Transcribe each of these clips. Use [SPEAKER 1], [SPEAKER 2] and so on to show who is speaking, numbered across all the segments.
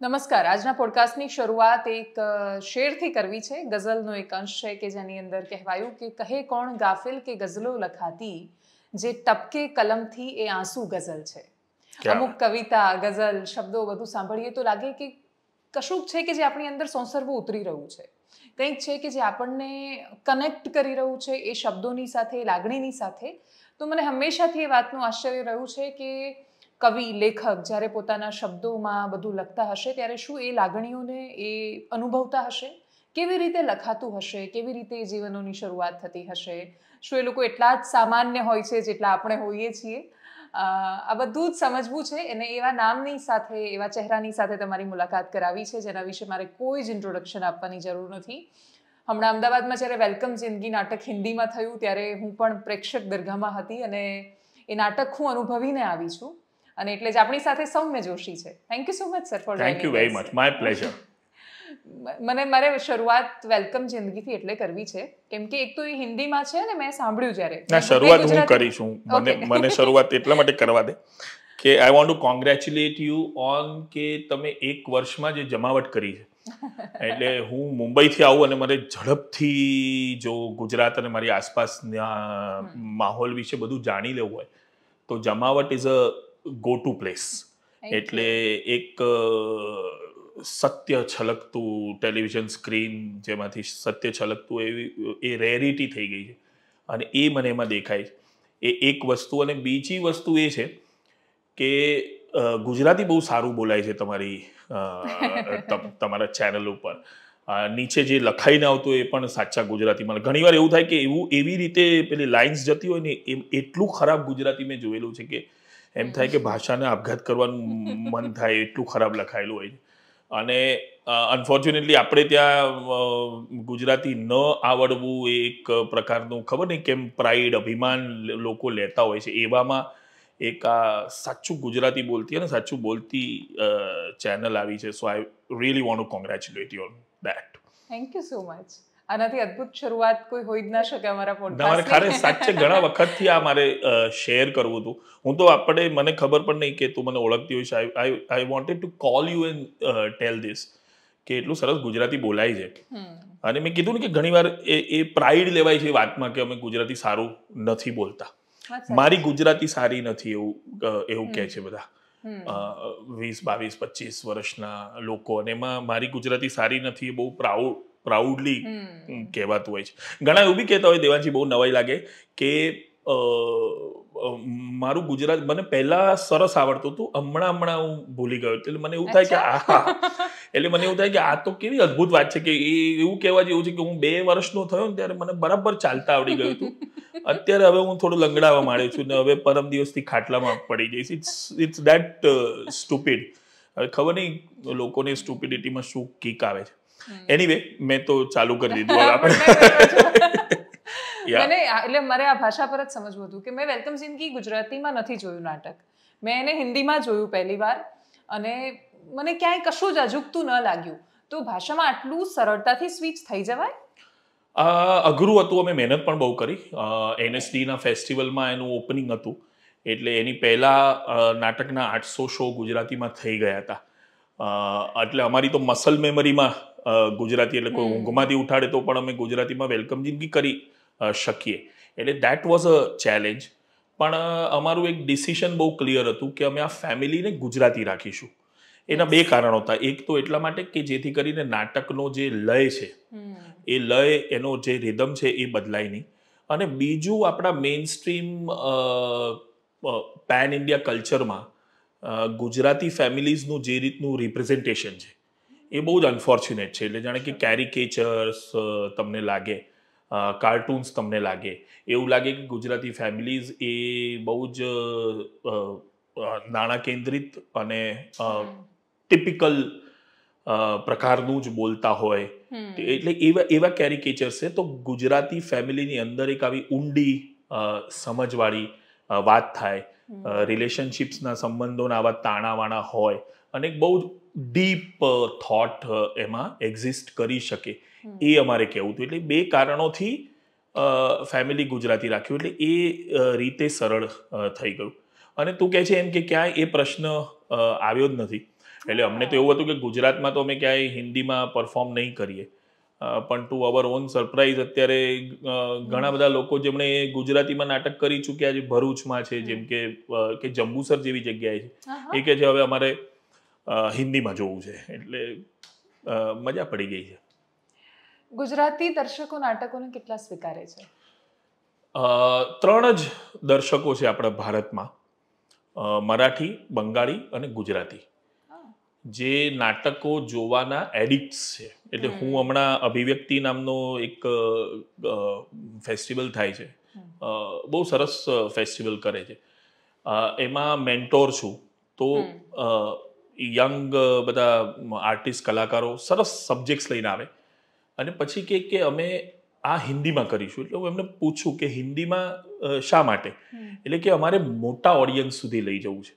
[SPEAKER 1] નમસ્કાર આજના પોડકાસ્ટની શરૂઆત એક શેરથી કરવી છે ગઝલનો એક અંશ છે કે જેની અંદર કહેવાયું કે કહે કોણ ગાફિલ કે ગઝલો લખાતી જે ટપકે કલમથી એ આંસુ ગઝલ છે અમુક કવિતા ગઝલ શબ્દો બધું સાંભળીએ તો લાગે કે કશુંક છે કે જે આપણી અંદર સંસર્વું ઉતરી રહ્યું છે કંઈક છે કે જે આપણને કનેક્ટ કરી રહ્યું છે એ શબ્દોની સાથે લાગણીની સાથે તો મને હંમેશાથી એ વાતનું આશ્ચર્ય રહ્યું છે કે કવિ લેખક જ્યારે પોતાના શબ્દોમાં બધું લખતા હશે ત્યારે શું એ લાગણીઓને એ અનુભવતા હશે કેવી રીતે લખાતું હશે કેવી રીતે એ જીવનોની શરૂઆત થતી હશે શું એ લોકો એટલા જ સામાન્ય હોય છે જેટલા આપણે હોઈએ છીએ આ બધું જ સમજવું છે અને એવા નામની સાથે એવા ચહેરાની સાથે તમારી મુલાકાત કરાવી છે જેના વિશે મારે કોઈ જ ઇન્ટ્રોડક્શન આપવાની જરૂર નથી હમણાં અમદાવાદમાં જ્યારે વેલકમ જિંદગી નાટક હિન્દીમાં થયું ત્યારે હું પણ પ્રેક્ષક દરગાહમાં હતી અને એ નાટક હું અનુભવીને આવી છું અને એટલે જ આપણી સાથે સૌમ્ય જોશી છે thank you so much sir for thank you very much my pleasure મને મારે શરૂઆત વેલકમ જિંદગીથી એટલે કરવી છે કેમ કે એક તો એ હિન્દીમાં છે ને મેં સાંભળ્યું જ્યારે ના શરૂઆત હું કરીશ
[SPEAKER 2] હું મને મને શરૂઆત એટલા માટે કરવા દે કે I want to congratulate you on કે તમે એક વર્ષમાં જે જમાવટ કરી છે એટલે હું મુંબઈથી આવું અને મને ઝડપથી જો ગુજરાત અને મારી આસપાસના માહોલ વિશે બધું જાણી લેવું હોય તો Jamawat is a go to place એટલે એક સત્ય છલકતું ટેલિવિઝન સ્ક્રીન જેમાંથી સત્ય છલકતું એવી એ રેરિટી થઈ ગઈ છે અને એ મને એમાં દેખાય છે એ એક વસ્તુ અને બીજી વસ્તુ એ છે કે ગુજરાતી બહુ સારું બોલાય છે તમારી તમારા ચેનલ ઉપર નીચે જે લખાઈને આવતું એ પણ સાચા ગુજરાતી ગુજરાતીમાં ઘણીવાર એવું થાય કે એવું એવી રીતે પેલી લાઇન્સ જતી હોય ને એટલું ખરાબ ગુજરાતી મેં જોયેલું છે કે એમ થાય કે ભાષાને આપઘાત કરવાનું મન થાય એટલું ખરાબ લખાયેલું હોય અને અનફોર્ચ્યુનેટલી આપણે ત્યાં ગુજરાતી ન આવડવું એક પ્રકારનું ખબર નહીં કેમ પ્રાઇડ અભિમાન લોકો લેતા હોય છે એવામાં એક આ સાચું ગુજરાતી બોલતી અને સાચું બોલતી ચેનલ આવી છે so I really want to congratulate you on that
[SPEAKER 1] thank you so much આનાથી અદ્ભુત શરૂઆત કોઈ હોઈ જ ના શકે અમારા પોડકાસ્ટ તમારે સાચે ઘણા
[SPEAKER 2] વખતથી આ મારે શેર કરવું હતું હું તો આપણે મને ખબર પણ નહીં કે તું મને ઓળખતી હોઈશ I I wanted to call you and tell this કે એટલું સરસ ગુજરાતી બોલાય છે અને મેં કીધું ને કે ઘણીવાર એ એ પ્રાઇડ લેવાય છે વાતમાં કે અમે ગુજરાતી સારું નથી બોલતા મારી ગુજરાતી સારી નથી એવું એવું કહે છે બધા વીસ બાવીસ પચીસ વર્ષના લોકો અને એમાં મારી ગુજરાતી સારી નથી એ બહુ પ્રાઉડ પ્રાઉડલી કહેવાતું હોય છે ઘણા એવું બી કહેતા હોય દેવાંશી બહુ નવાઈ લાગે કે મારું ગુજરાત મને પહેલા સરસ આવડતું હતું હમણાં હમણાં હું ભૂલી ગયો એટલે મને એવું થાય કે આ એટલે મને એવું થાય કે આ તો કેવી અદ્ભુત વાત છે કે એ એવું કહેવા જેવું છે કે હું બે વર્ષનો થયો ને ત્યારે મને બરાબર ચાલતા આવડી ગયું હતું અત્યારે હવે હું થોડું લંગડાવા માંડ્યું છું ને હવે પરમ દિવસથી ખાટલામાં પડી જઈશ ઇટ્સ ઇટ્સ દેટ સ્ટુપિડ હવે ખબર નહીં લોકોને સ્ટુપિડિટીમાં શું કિક આવે છે એનીવે મેં તો ચાલુ કરી દીધું આપણે
[SPEAKER 1] મને એટલે મારે આ ભાષા પર જ સમજવું હતું કે મેં વેલકમ જિંદગી ગુજરાતીમાં નથી જોયું નાટક મેં એને હિન્દીમાં જોયું પહેલી વાર અને મને ક્યાંય કશું જ અજુકતું ન લાગ્યું તો ભાષામાં આટલું સરળતાથી સ્વિચ થઈ જવાય
[SPEAKER 2] અઘરું હતું અમે મહેનત પણ બહુ કરી એનએસડીના ફેસ્ટિવલમાં એનું ઓપનિંગ હતું એટલે એની પહેલા નાટકના આઠસો શો ગુજરાતીમાં થઈ ગયા હતા એટલે અમારી તો મસલ મેમરીમાં ગુજરાતી એટલે કોઈ ઊંઘમાંથી ઉઠાડે તો પણ અમે ગુજરાતીમાં વેલકમ જિંદગી કરી શકીએ એટલે દેટ વોઝ અ ચેલેન્જ પણ અમારું એક ડિસિશન બહુ ક્લિયર હતું કે અમે આ ફેમિલીને ગુજરાતી રાખીશું એના બે કારણો હતા એક તો એટલા માટે કે જેથી કરીને નાટકનો જે લય છે એ લય એનો જે રિધમ છે એ બદલાય નહીં અને બીજું આપણા મેઇન સ્ટ્રીમ પેન ઇન્ડિયા કલ્ચરમાં ગુજરાતી ફેમિલીઝનું જે રીતનું રિપ્રેઝેન્ટેશન છે એ બહુ જ અનફોર્ચ્યુનેટ છે એટલે જાણે કે કેરિકેચર્સ તમને લાગે કાર્ટૂન્સ તમને લાગે એવું લાગે કે ગુજરાતી ફેમિલીઝ એ બહુ જ નાણાં કેન્દ્રિત અને ટિપિકલ પ્રકારનું જ બોલતા હોય એટલે એવા એવા કેરિકેચર છે તો ગુજરાતી ફેમિલીની અંદર એક આવી ઊંડી સમજવાળી વાત થાય રિલેશનશિપ્સના સંબંધોના આવા તાણાવાણા હોય અને બહુ જ ડીપ થોટ એમાં એક્ઝિસ્ટ કરી શકે એ અમારે કહેવું હતું એટલે બે કારણોથી ફેમિલી ગુજરાતી રાખ્યું એટલે એ રીતે સરળ થઈ ગયું અને તું કહે છે એમ કે ક્યાંય એ પ્રશ્ન આવ્યો જ નથી એટલે અમને તો એવું હતું કે ગુજરાતમાં તો અમે ક્યાંય હિન્દીમાં પરફોર્મ નહીં કરીએ પણ ટુ અવર ઓન સરપ્રાઈઝ અત્યારે ઘણા બધા લોકો જેમણે ગુજરાતીમાં નાટક કરી ચૂક્યા છે ભરૂચમાં છે જેમ કે જંબુસર જેવી જગ્યાએ છે એ કે છે હવે અમારે હિન્દીમાં જોવું છે એટલે મજા પડી ગઈ છે
[SPEAKER 1] ગુજરાતી દર્શકો નાટકોને કેટલા સ્વીકારે છે
[SPEAKER 2] ત્રણ જ દર્શકો છે આપણા ભારતમાં મરાઠી બંગાળી અને ગુજરાતી જે નાટકો જોવાના એડિક્ટ્સ છે એટલે હું હમણાં અભિવ્યક્તિ નામનો એક ફેસ્ટિવલ થાય છે બહુ સરસ ફેસ્ટિવલ કરે છે એમાં મેન્ટોર છું તો યંગ બધા આર્ટિસ્ટ કલાકારો સરસ સબ્જેક્ટ્સ લઈને આવે અને પછી કે કે અમે આ હિન્દીમાં કરીશું એટલે હું એમને પૂછું કે હિન્દીમાં શા માટે
[SPEAKER 3] એટલે
[SPEAKER 2] કે અમારે મોટા ઓડિયન્સ સુધી લઈ જવું છે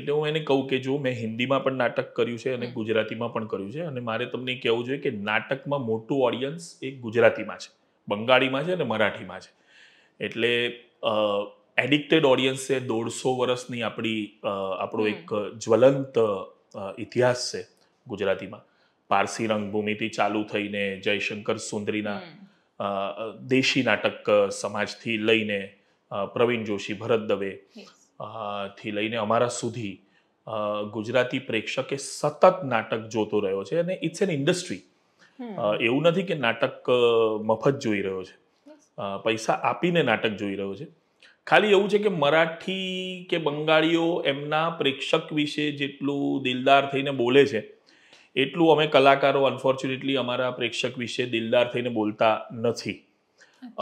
[SPEAKER 2] એટલે હું એને કહું કે જો મેં હિન્દીમાં પણ નાટક કર્યું છે અને ગુજરાતીમાં પણ કર્યું છે અને મારે તમને કહેવું જોઈએ કે નાટકમાં મોટું ઓડિયન્સ એ ગુજરાતીમાં છે બંગાળીમાં છે અને મરાઠીમાં છે એટલે એડિક્ટેડ ઓડિયન્સે દોઢસો વર્ષની આપણી આપણો એક જ્વલંત ઇતિહાસ છે ગુજરાતીમાં પારસી રંગભૂમિથી ચાલુ થઈને જયશંકર સુંદરીના દેશી નાટક સમાજથી લઈને પ્રવીણ જોશી ભરત દવે થી લઈને અમારા સુધી ગુજરાતી પ્રેક્ષકે સતત નાટક જોતો રહ્યો છે અને ઇટ્સ એન ઇન્ડસ્ટ્રી એવું નથી કે નાટક મફત જોઈ રહ્યો છે પૈસા આપીને નાટક જોઈ રહ્યો છે ખાલી એવું છે કે મરાઠી કે બંગાળીઓ એમના પ્રેક્ષક વિશે જેટલું દિલદાર થઈને બોલે છે એટલું અમે કલાકારો અનફોર્ચ્યુનેટલી અમારા પ્રેક્ષક વિશે દિલદાર થઈને બોલતા નથી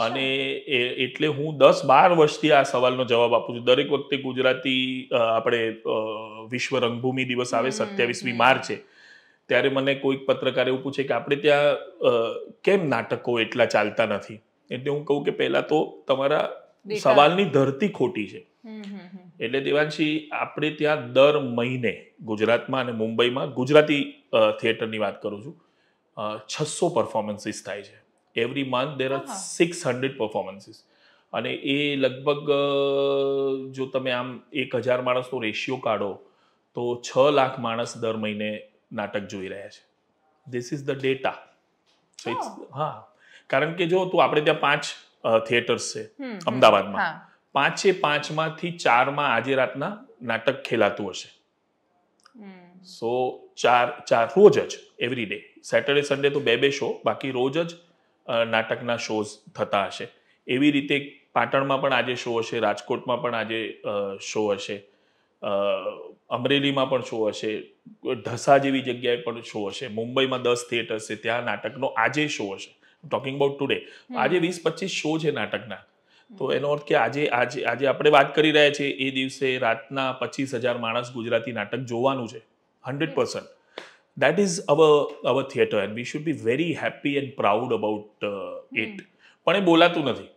[SPEAKER 2] અને એટલે હું દસ બાર વર્ષથી આ સવાલનો જવાબ આપું છું દરેક વખતે ગુજરાતી આપણે વિશ્વ રંગભૂમિ દિવસ આવે સત્યાવીસમી માર્ચે ત્યારે મને કોઈક પત્રકાર એવું પૂછે કે આપણે ત્યાં કેમ નાટકો એટલા ચાલતા નથી એટલે હું કહું કે પહેલાં તો તમારા સવાલની ધરતી ખોટી છે એટલે દેવાંશી આપણે ત્યાં દર મહિને ગુજરાતમાં અને મુંબઈમાં ગુજરાતી થિયેટરની વાત કરું છું છસો પરફોર્મન્સીસ થાય છે every month there are six hundred performances અને એ લગભગ જો તમે આમ એક હજાર માણસનો રેશિયો કાઢો તો છ લાખ માણસ દર મહિને નાટક જોઈ રહ્યા છે ધીસ ઇઝ ધ ડેટા હા કારણ કે જો તું આપણે ત્યાં પાંચ થિયેટર્સ છે અમદાવાદમાં પાંચે પાંચમાંથી ચારમાં આજે રાતના નાટક ખેલાતું હશે સો ચાર ચાર રોજ જ એવરી ડે સેટરડે સન્ડે તો બે બે શો બાકી રોજ જ નાટકના શોઝ થતા હશે એવી રીતે પાટણમાં પણ આજે શો હશે રાજકોટમાં પણ આજે શો હશે અમરેલીમાં પણ શો હશે ઢસા જેવી જગ્યાએ પણ શો હશે મુંબઈમાં દસ થિયેટર છે ત્યાં નાટકનો આજે શો હશે ટોકિંગ અબાઉટ ટુડે આજે વીસ પચીસ શો છે નાટકના તો એનો અર્થ કે આજે આજે આજે આપણે વાત કરી રહ્યા છીએ એ દિવસે રાતના પચીસ હજાર માણસ ગુજરાતી નાટક જોવાનું છે hundred percent that is our our theatre and we should be very happy and proud about it પણ એ બોલાતું નથી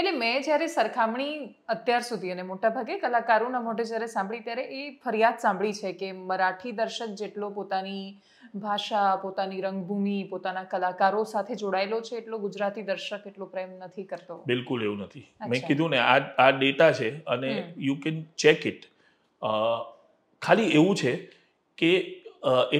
[SPEAKER 1] એટલે મેં જ્યારે સરખામણી અત્યાર સુધી અને મોટાભાગે કલાકારોના મોઢે જ્યારે સાંભળી ત્યારે એ ફરિયાદ સાંભળી છે કે મરાઠી દર્શક જેટલો પોતાની ભાષા પોતાની રંગભૂમિ પોતાના કલાકારો સાથે જોડાયેલો છે એટલો ગુજરાતી દર્શક એટલો પ્રેમ નથી કરતો
[SPEAKER 2] બિલકુલ એવું નથી મેં કીધું ને આ આ ડેટા છે અને યુ કેન ચેક ઇટ ખાલી એવું છે કે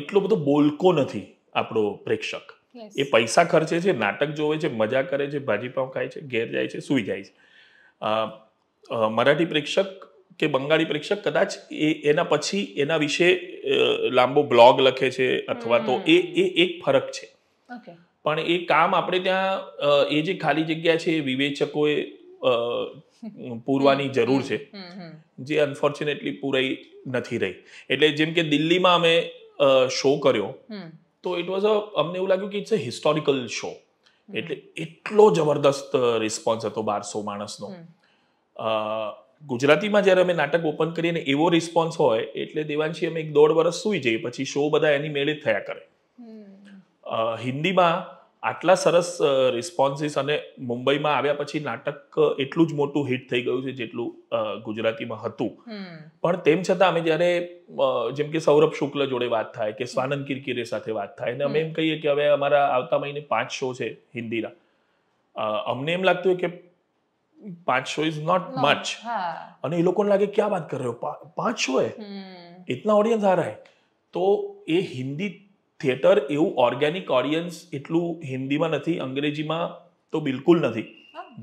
[SPEAKER 2] એટલો બધો બોલકો નથી આપણો પ્રેક્ષક એ પૈસા ખર્ચે છે નાટક જોવે છે મજા કરે છે ભાજીપાઉં ખાય છે ઘેર જાય છે સુઈ જાય છે મરાઠી પ્રેક્ષક કે બંગાળી પ્રેક્ષક કદાચ એ એના પછી એના વિશે લાંબો બ્લોગ લખે છે અથવા તો એ એ એક ફરક છે પણ એ કામ આપણે ત્યાં એ જે ખાલી જગ્યા છે એ વિવેચકોએ પૂરવાની જરૂર છે જે અનફોર્ચ્યુનેટલી પૂરાઈ નથી રહી એટલે જેમ કે દિલ્હીમાં અમે શો કર્યો તો ઇટ વોઝ અ અમને એવું લાગ્યું કે ઇટ્સ અ હિસ્ટોરિકલ શો એટલે એટલો જબરદસ્ત રિસ્પોન્સ હતો બારસો માણસનો ગુજરાતીમાં જ્યારે અમે નાટક ઓપન કરીએ ને એવો રિસ્પોન્સ હોય એટલે દેવાંશી અમે એક દોઢ વર્ષ સુઈ જઈએ પછી શો બધા એની મેળે થયા
[SPEAKER 3] કરે
[SPEAKER 2] હિન્દીમાં આટલા સરસ રિસ્પોન્સીસ અને મુંબઈમાં આવ્યા પછી નાટક એટલું જ મોટું હિટ થઈ ગયું છે જેટલું ગુજરાતીમાં હતું પણ તેમ છતાં અમે જ્યારે જેમ કે સૌરભ શુક્લ જોડે વાત થાય કે સ્વાનંદ કિરકિરે સાથે વાત થાય અને અમે એમ કહીએ કે હવે અમારા આવતા મહિને પાંચ શો છે હિન્દીના અમને એમ લાગતું કે પાંચ શો ઇઝ નોટ મચ
[SPEAKER 3] અને
[SPEAKER 2] એ લોકોને લાગે ક્યાં વાત કર રહ્યો પાંચ શો હે ઇતના ઓડિયન્સ આ રહા તો એ હિન્દી થિયેટર એવું ઓર્ગેનિક ઓડિયન્સ એટલું હિન્દીમાં નથી અંગ્રેજીમાં તો બિલકુલ નથી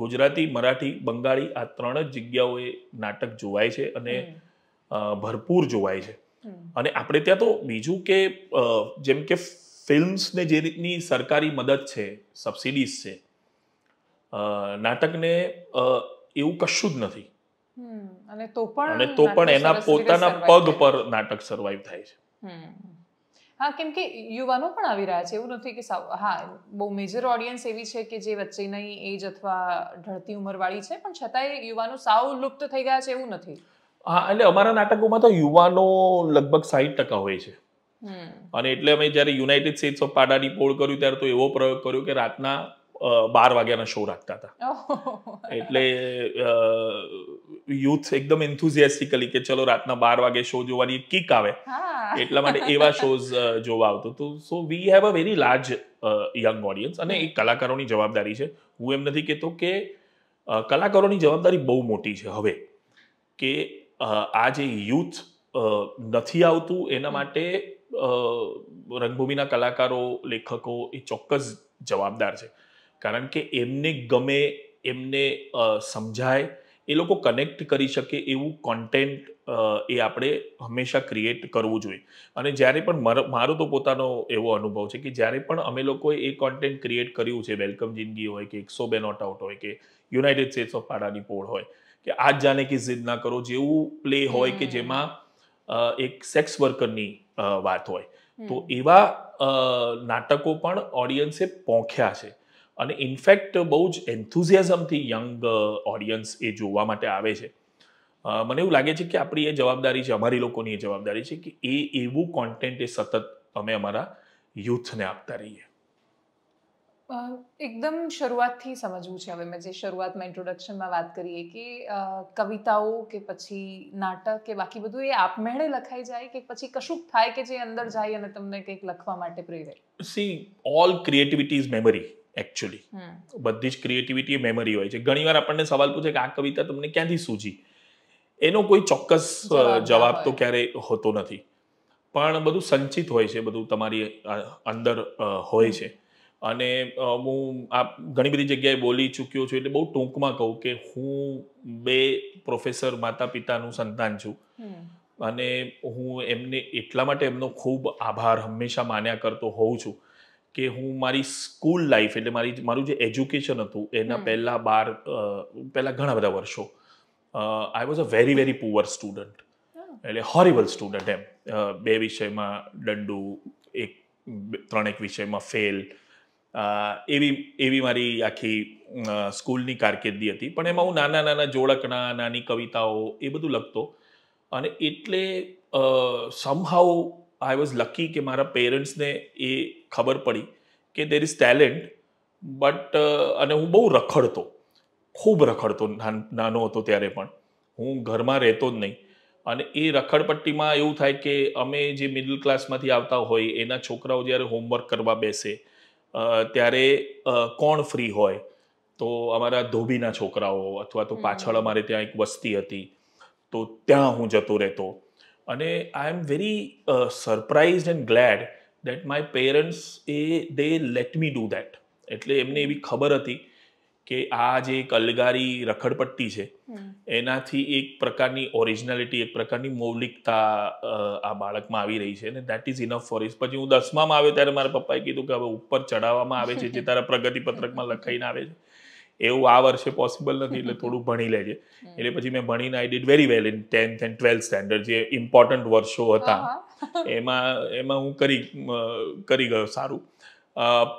[SPEAKER 2] ગુજરાતી મરાઠી બંગાળી આ ત્રણ જ જગ્યાઓએ નાટક જોવાય છે અને ભરપૂર જોવાય છે અને આપણે ત્યાં તો બીજું કે જેમ કે ફિલ્મ્સને જે રીતની સરકારી મદદ છે સબસિડીઝ છે નાટકને એવું કશું જ નથી
[SPEAKER 1] અને તો પણ એના પોતાના પગ
[SPEAKER 2] પર નાટક સર્વાઈવ થાય
[SPEAKER 1] છે હા કેમ કે યુવાનો પણ આવી રહ્યા છે એવું નથી કે હા બહુ મેજર ઓડિયન્સ એવી છે કે જે વચ્ચેની એજ અથવા ઢળતી ઉંમરવાળી છે પણ છતાંય યુવાનો સાવ લુપ્ત થઈ ગયા છે એવું નથી
[SPEAKER 2] હા એટલે અમારા નાટકોમાં તો યુવાનો લગભગ સાઈઠ ટકા હોય છે અને એટલે અમે જ્યારે યુનાઇટેડ સ્ટેટ્સ ઓફ પાડાની પોળ કર્યું ત્યારે તો એવો પ્રયોગ કર્યો કે રાતના બાર વાગ્યાના શો રાખતા
[SPEAKER 1] હતા
[SPEAKER 2] એટલે યુથ એકદમ એન્થુઝિયાસ્ટિકલી કે ચલો રાતના બાર વાગે શો જોવાની કિક આવે
[SPEAKER 1] એટલા માટે એવા શોઝ
[SPEAKER 2] જોવા આવતો તો so we have a very large young audience અને એ કલાકારોની જવાબદારી છે હું એમ નથી કહેતો કે કલાકારોની જવાબદારી બહુ મોટી છે હવે કે આ જે યુથ નથી આવતું એના માટે રંગભૂમિના કલાકારો લેખકો એ ચોક્કસ જવાબદાર છે કારણ કે એમને ગમે એમને સમજાય એ લોકો કનેક્ટ કરી શકે એવું કોન્ટેન્ટ એ આપણે હંમેશા ક્રિએટ કરવું જોઈએ અને જ્યારે પણ મારો તો પોતાનો એવો અનુભવ છે કે જ્યારે પણ અમે લોકોએ એ કોન્ટેન્ટ ક્રિએટ કર્યું છે વેલકમ જિંદગી હોય કે એકસો બે નોટ આઉટ હોય કે યુનાઇટેડ સ્ટેટ્સ ઓફ પાડાની પોળ હોય કે આજ જાને કે જીદ ના કરો જેવું પ્લે હોય કે જેમાં એક સેક્સ વર્કરની વાત હોય તો એવા નાટકો પણ ઓડિયન્સે પોંખ્યા છે અને ઇનફેક્ટ બહુ જ એન્થુઝિયાઝમથી યંગ ઓડિયન્સ એ જોવા માટે આવે છે મને એવું લાગે છે કે આપણી એ જવાબદારી છે અમારી લોકોની એ જવાબદારી છે કે એ એવું કોન્ટેન્ટ એ સતત અમે અમારા યુથને આપતા રહીએ
[SPEAKER 1] એકદમ શરૂઆતથી સમજવું છે હવે મેં જે શરૂઆતમાં ઇન્ટ્રોડક્શનમાં વાત કરીએ કે કવિતાઓ કે પછી નાટક કે બાકી બધું એ આપમેળે લખાઈ જાય કે પછી કશુંક થાય કે જે અંદર જાય અને તમને કંઈક લખવા માટે પ્રેરે
[SPEAKER 2] see all creativity is memory actually બધી જ ક્રિએટિવિટી મેમરી હોય છે ઘણીવાર આપણને સવાલ પૂછે કે આ કવિતા તમને ક્યાંથી સૂજી એનો કોઈ ચોક્કસ જવાબ તો ક્યારેય હોતો નથી પણ બધું સંચિત હોય છે બધું તમારી અંદર હોય છે અને હું આ ઘણી બધી જગ્યાએ બોલી ચૂક્યો છું એટલે બહુ ટૂંકમાં કહું કે હું બે પ્રોફેસર માતા પિતાનું સંતાન છું અને હું એમને એટલા માટે એમનો ખૂબ આભાર હંમેશા માન્યા કરતો હોઉં છું કે હું મારી સ્કૂલ લાઈફ એટલે મારી મારું જે એજ્યુકેશન હતું એના પહેલાં બાર પહેલાં ઘણા બધા વર્ષો I was a very very poor student એટલે હોરિબલ સ્ટુડન્ટ એમ બે વિષયમાં દંડુ એક ત્રણ એક વિષયમાં ફેલ એવી એવી મારી આખી સ્કૂલની કારકિર્દી હતી પણ એમાં હું નાના નાના જોડકણા નાની કવિતાઓ એ બધું લખતો અને એટલે સમહાઉ આઈ વોઝ લકી કે મારા પેરેન્ટ્સને એ ખબર પડી કે દેર ઇઝ ટેલેન્ટ બટ અને હું બહુ રખડતો ખૂબ રખડતો નાનો હતો ત્યારે પણ હું ઘરમાં રહેતો જ નહીં અને એ રખડપટ્ટીમાં એવું થાય કે અમે જે મિડલ ક્લાસમાંથી આવતા હોય એના છોકરાઓ જ્યારે હોમવર્ક કરવા બેસે ત્યારે કોણ ફ્રી હોય તો અમારા ધોબીના છોકરાઓ અથવા તો પાછળ અમારે ત્યાં એક વસ્તી હતી તો ત્યાં હું જતો રહેતો અને I am very surprise and glad that my parents એ they let me do that એટલે એમને એવી ખબર હતી કે આ જે કલગારી રખડપટ્ટી છે એનાથી એક પ્રકારની ઓરિજિનાલિટી એક પ્રકારની મૌલિકતા આ બાળકમાં આવી રહી છે અને that is enough for is પછી હું દસમામાં આવ્યો ત્યારે મારા પપ્પાએ કીધું કે હવે ઉપર ચડાવવામાં આવે છે જે તારા પ્રગતિ પ્રગતિપત્રકમાં લખાઈને આવે છે એવું આ વર્ષે પોસિબલ નથી એટલે થોડું ભણી લેજે એટલે પછી મેં ભણીને I did very well in tenth and twelfth standard જે ઇમ્પોર્ટન્ટ વર્ષો હતા એમાં એમાં હું કરી કરી ગયો સારું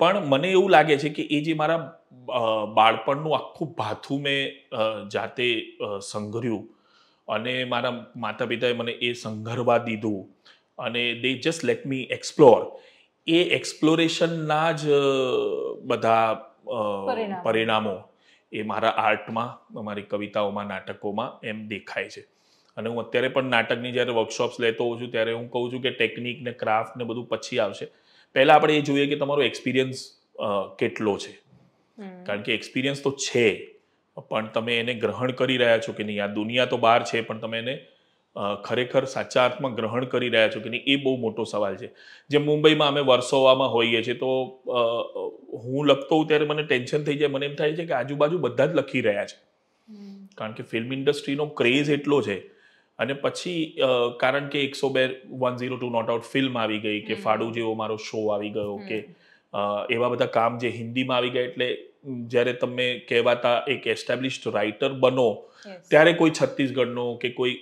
[SPEAKER 2] પણ મને એવું લાગે છે કે એ જે મારા બાળપણનું આખું ભાથું મેં જાતે સંઘર્યું અને મારા માતા પિતાએ મને એ સંઘરવા દીધું અને they just let me explore એ એક્સપ્લોરેશનના જ બધા પરિણામો એ મારા આર્ટમાં મારી કવિતાઓમાં નાટકોમાં એમ દેખાય છે અને હું અત્યારે પણ નાટકની જ્યારે વર્કશોપ્સ લેતો હોઉં છું ત્યારે હું કહું છું કે ટેકનિક ને ક્રાફ્ટ ને બધું પછી આવશે પહેલા આપણે એ જોઈએ કે તમારો એક્સપિરિયન્સ કેટલો છે કારણ કે એક્સપિરિયન્સ તો છે પણ તમે એને ગ્રહણ કરી રહ્યા છો કે નહીં આ દુનિયા તો બહાર છે પણ તમે એને ખરેખર સાચા અર્થમાં ગ્રહણ કરી રહ્યા છો કે નહીં એ બહુ મોટો સવાલ છે જે મુંબઈમાં અમે વર્સોવામાં હોઈએ છીએ તો હું લખતો હોઉં ત્યારે મને ટેન્શન થઈ જાય મને એમ થાય છે કે આજુબાજુ બધા જ લખી રહ્યા છે કારણ કે ફિલ્મ ઇન્ડસ્ટ્રીનો ક્રેઝ એટલો છે અને પછી કારણ કે એકસો બે one zero two not out film આવી ગઈ કે ફાડુ જેવો મારો શો આવી ગયો કે એવા બધા કામ જે હિન્દીમાં આવી ગયા એટલે જ્યારે તમે કહેવાતા એક એસ્ટાબ્લિશ રાઇટર બનો ત્યારે કોઈ છત્તીસગઢનો કે કોઈ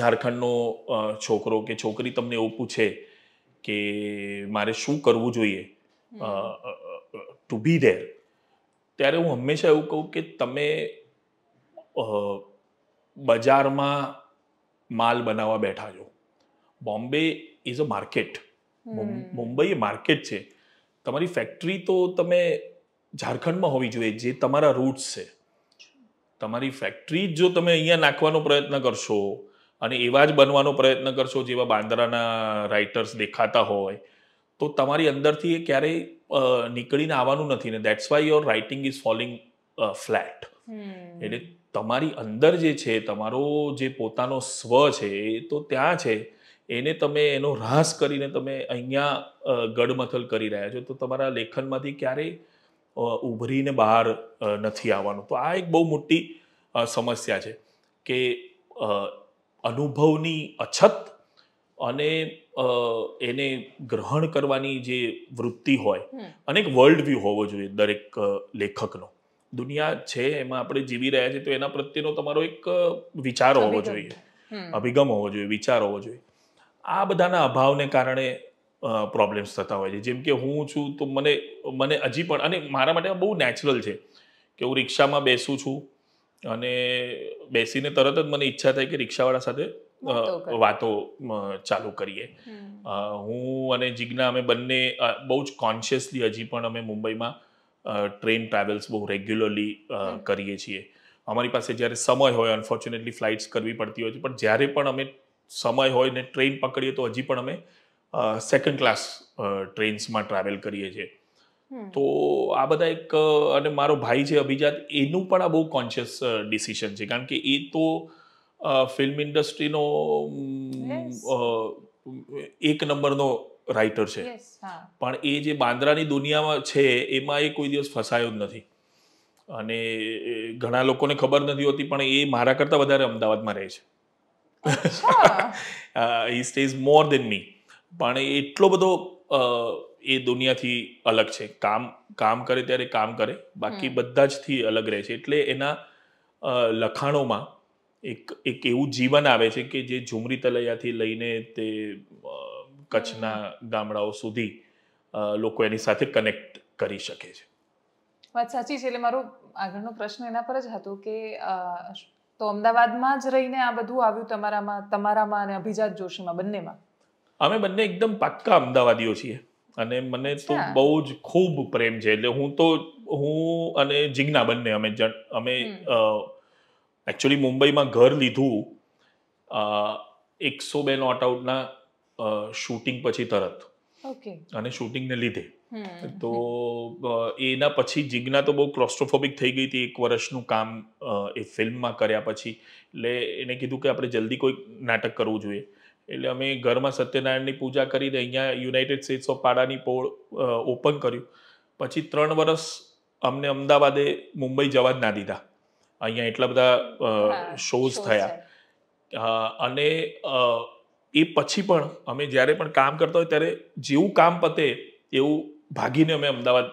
[SPEAKER 2] ઝારખંડનો છોકરો કે છોકરી તમને એવું પૂછે કે મારે શું કરવું જોઈએ
[SPEAKER 3] ટુ
[SPEAKER 2] બી ધેર ત્યારે હું હંમેશા એવું કહું કે તમે બજારમાં માલ બનાવવા બેઠા છો Bombay is a market Mumbai એ માર્કેટ છે તમારી ફેક્ટરી તો તમે ઝારખંડમાં હોવી જોઈએ જે તમારા રૂટ્સ છે તમારી ફેક્ટરી જો તમે અહીંયા નાખવાનો પ્રયત્ન કરશો અને એવા જ બનવાનો પ્રયત્ન કરશો જેવા બાંદરાના રાઇટર્સ દેખાતા હોય તો તમારી અંદરથી એ ક્યારેય નીકળીને આવવાનું નથી ને that's why your writing is falling flat એટલે તમારી અંદર જે છે તમારો જે પોતાનો સ્વ છે એ તો ત્યાં છે એને તમે એનો રાસ કરીને તમે અહીંયા ગડમથલ કરી રહ્યા છો તો તમારા લેખનમાંથી ક્યારેય ઉભરીને બહાર નથી આવવાનું તો આ એક બહુ મોટી સમસ્યા છે કે અનુભવની અછત અને એને ગ્રહણ કરવાની જે વૃત્તિ હોય અને એક વર્લ્ડ વ્યૂ હોવો જોઈએ દરેક લેખકનો દુનિયા છે એમાં આપણે જીવી રહ્યા છીએ તો એના પ્રત્યેનો તમારો એક વિચાર હોવો જોઈએ અભિગમ હોવો જોઈએ વિચાર હોવો જોઈએ આ બધાના અભાવને કારણે પ્રોબ્લેમ્સ થતા હોય છે જેમ કે હું છું તો મને મને હજી પણ અને મારા માટે બહુ નેચરલ છે કે હું રિક્ષામાં બેસું છું અને બેસીને તરત જ મને ઈચ્છા થાય કે રિક્ષાવાળા સાથે વાતો ચાલુ કરીએ હું અને જિજ્ઞા અમે બંને બહુ જ કોન્શિયસલી હજી પણ અમે મુંબઈમાં ટ્રેન ટ્રાવેલ્સ બહુ રેગ્યુલરલી કરીએ છીએ અમારી પાસે જ્યારે સમય હોય અનફોર્ચ્યુનેટલી ફ્લાઇટ્સ કરવી પડતી હોય છે પણ જ્યારે પણ અમે સમય હોય ને ટ્રેન પકડીએ તો હજી પણ અમે સેકન્ડ ક્લાસ ટ્રેન્સમાં ટ્રાવેલ કરીએ છીએ તો આ બધા એક અને મારો ભાઈ છે અભિજાત એનું પણ આ બહુ કોન્શિયસ ડિસિશન છે કારણ કે એ તો ફિલ્મ ઇન્ડસ્ટ્રીનો એક નંબરનો રાઇટર છે પણ એ જે બાંદ્રાની દુનિયામાં છે એમાં એ કોઈ દિવસ ફસાયો જ નથી અને ઘણા લોકોને ખબર નથી હોતી પણ એ મારા કરતાં વધારે અમદાવાદમાં રહે છે હી સ્ટેઝ મોર દેન મી પણ એટલો બધો એ દુનિયાથી અલગ છે કામ કામ કરે ત્યારે કામ કરે બાકી બધા જથી અલગ રહે છે એટલે એના લખાણોમાં એક એક એવું જીવન આવે છે કે જે ઝુમરી તલૈયાથી લઈને તે કચ્છના ગામડાઓ સુધી લોકો એની સાથે કનેક્ટ કરી શકે છે
[SPEAKER 1] વાત સાચી છે એટલે મારો આગળનો પ્રશ્ન એના પર જ હતો કે તો અમદાવાદમાં જ રહીને આ બધું આવ્યું તમારામાં તમારામાં અને અભિજાત જોશીમાં બંનેમાં
[SPEAKER 2] અમે બંને એકદમ પાક્કા અમદાવાદીઓ છીએ અને મને તો બહુ જ ખૂબ પ્રેમ છે એટલે હું તો હું અને જિજ્ઞા બંને અમે અમે એકચ્યુઅલી મુંબઈમાં ઘર લીધું એકસો બે નોટ આઉટના શૂટિંગ પછી તરત અને શૂટિંગને લીધે તો એના પછી જિજ્ઞા તો બહુ ક્રોસ્ટ્રોફોબિક થઈ ગઈ હતી એક વર્ષનું કામ એ ફિલ્મમાં કર્યા પછી એટલે એને કીધું કે આપણે જલ્દી કોઈ નાટક કરવું જોઈએ એટલે અમે ઘરમાં સત્યનારાયણની પૂજા કરીને અહીંયા United States of પાડાની Pol open કર્યું પછી ત્રણ વર્ષ અમને અમદાવાદે મુંબઈ જવા જ ના દીધા અહીંયા એટલા બધા શોઝ થયા અને એ પછી પણ અમે જ્યારે પણ કામ કરતા હોય ત્યારે જેવું કામ પતે એવું ભાગીને અમે અમદાવાદ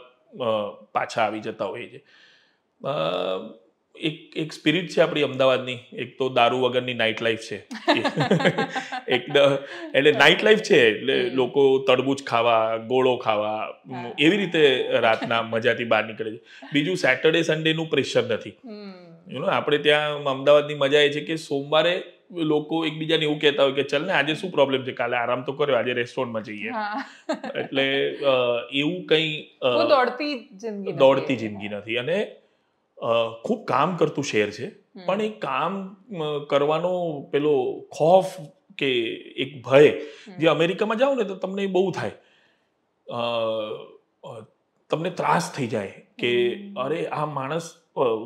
[SPEAKER 2] પાછા આવી જતા હોઈએ છીએ એક એક સ્પિરિટ છે આપણી અમદાવાદની એક તો દારૂ વગરની નાઇટ લાઈફ છે એક એટલે નાઇટ લાઈફ છે એટલે લોકો તડબૂચ ખાવા ગોળો ખાવા એવી રીતે રાતના મજાથી બહાર નીકળે છે બીજું સેટરડે સન્ડે નું પ્રેશર નથી આપણે ત્યાં અમદાવાદની મજા એ છે કે સોમવારે લોકો એકબીજાને એવું કહેતા હોય કે ચલ ને આજે શું પ્રોબ્લેમ છે કાલે આરામ તો કર્યો આજે રેસ્ટોરન્ટમાં
[SPEAKER 1] જઈએ
[SPEAKER 2] એટલે એવું કંઈ
[SPEAKER 1] દોડતી જિંદગી દોડતી
[SPEAKER 2] જિંદગી નથી અને ખૂબ કામ કરતું શહેર છે પણ એ કામ કરવાનો પેલો ખોફ કે એક ભય જે અમેરિકામાં જાઓ ને તો તમને બહુ થાય તમને ત્રાસ થઈ જાય કે અરે આ માણસ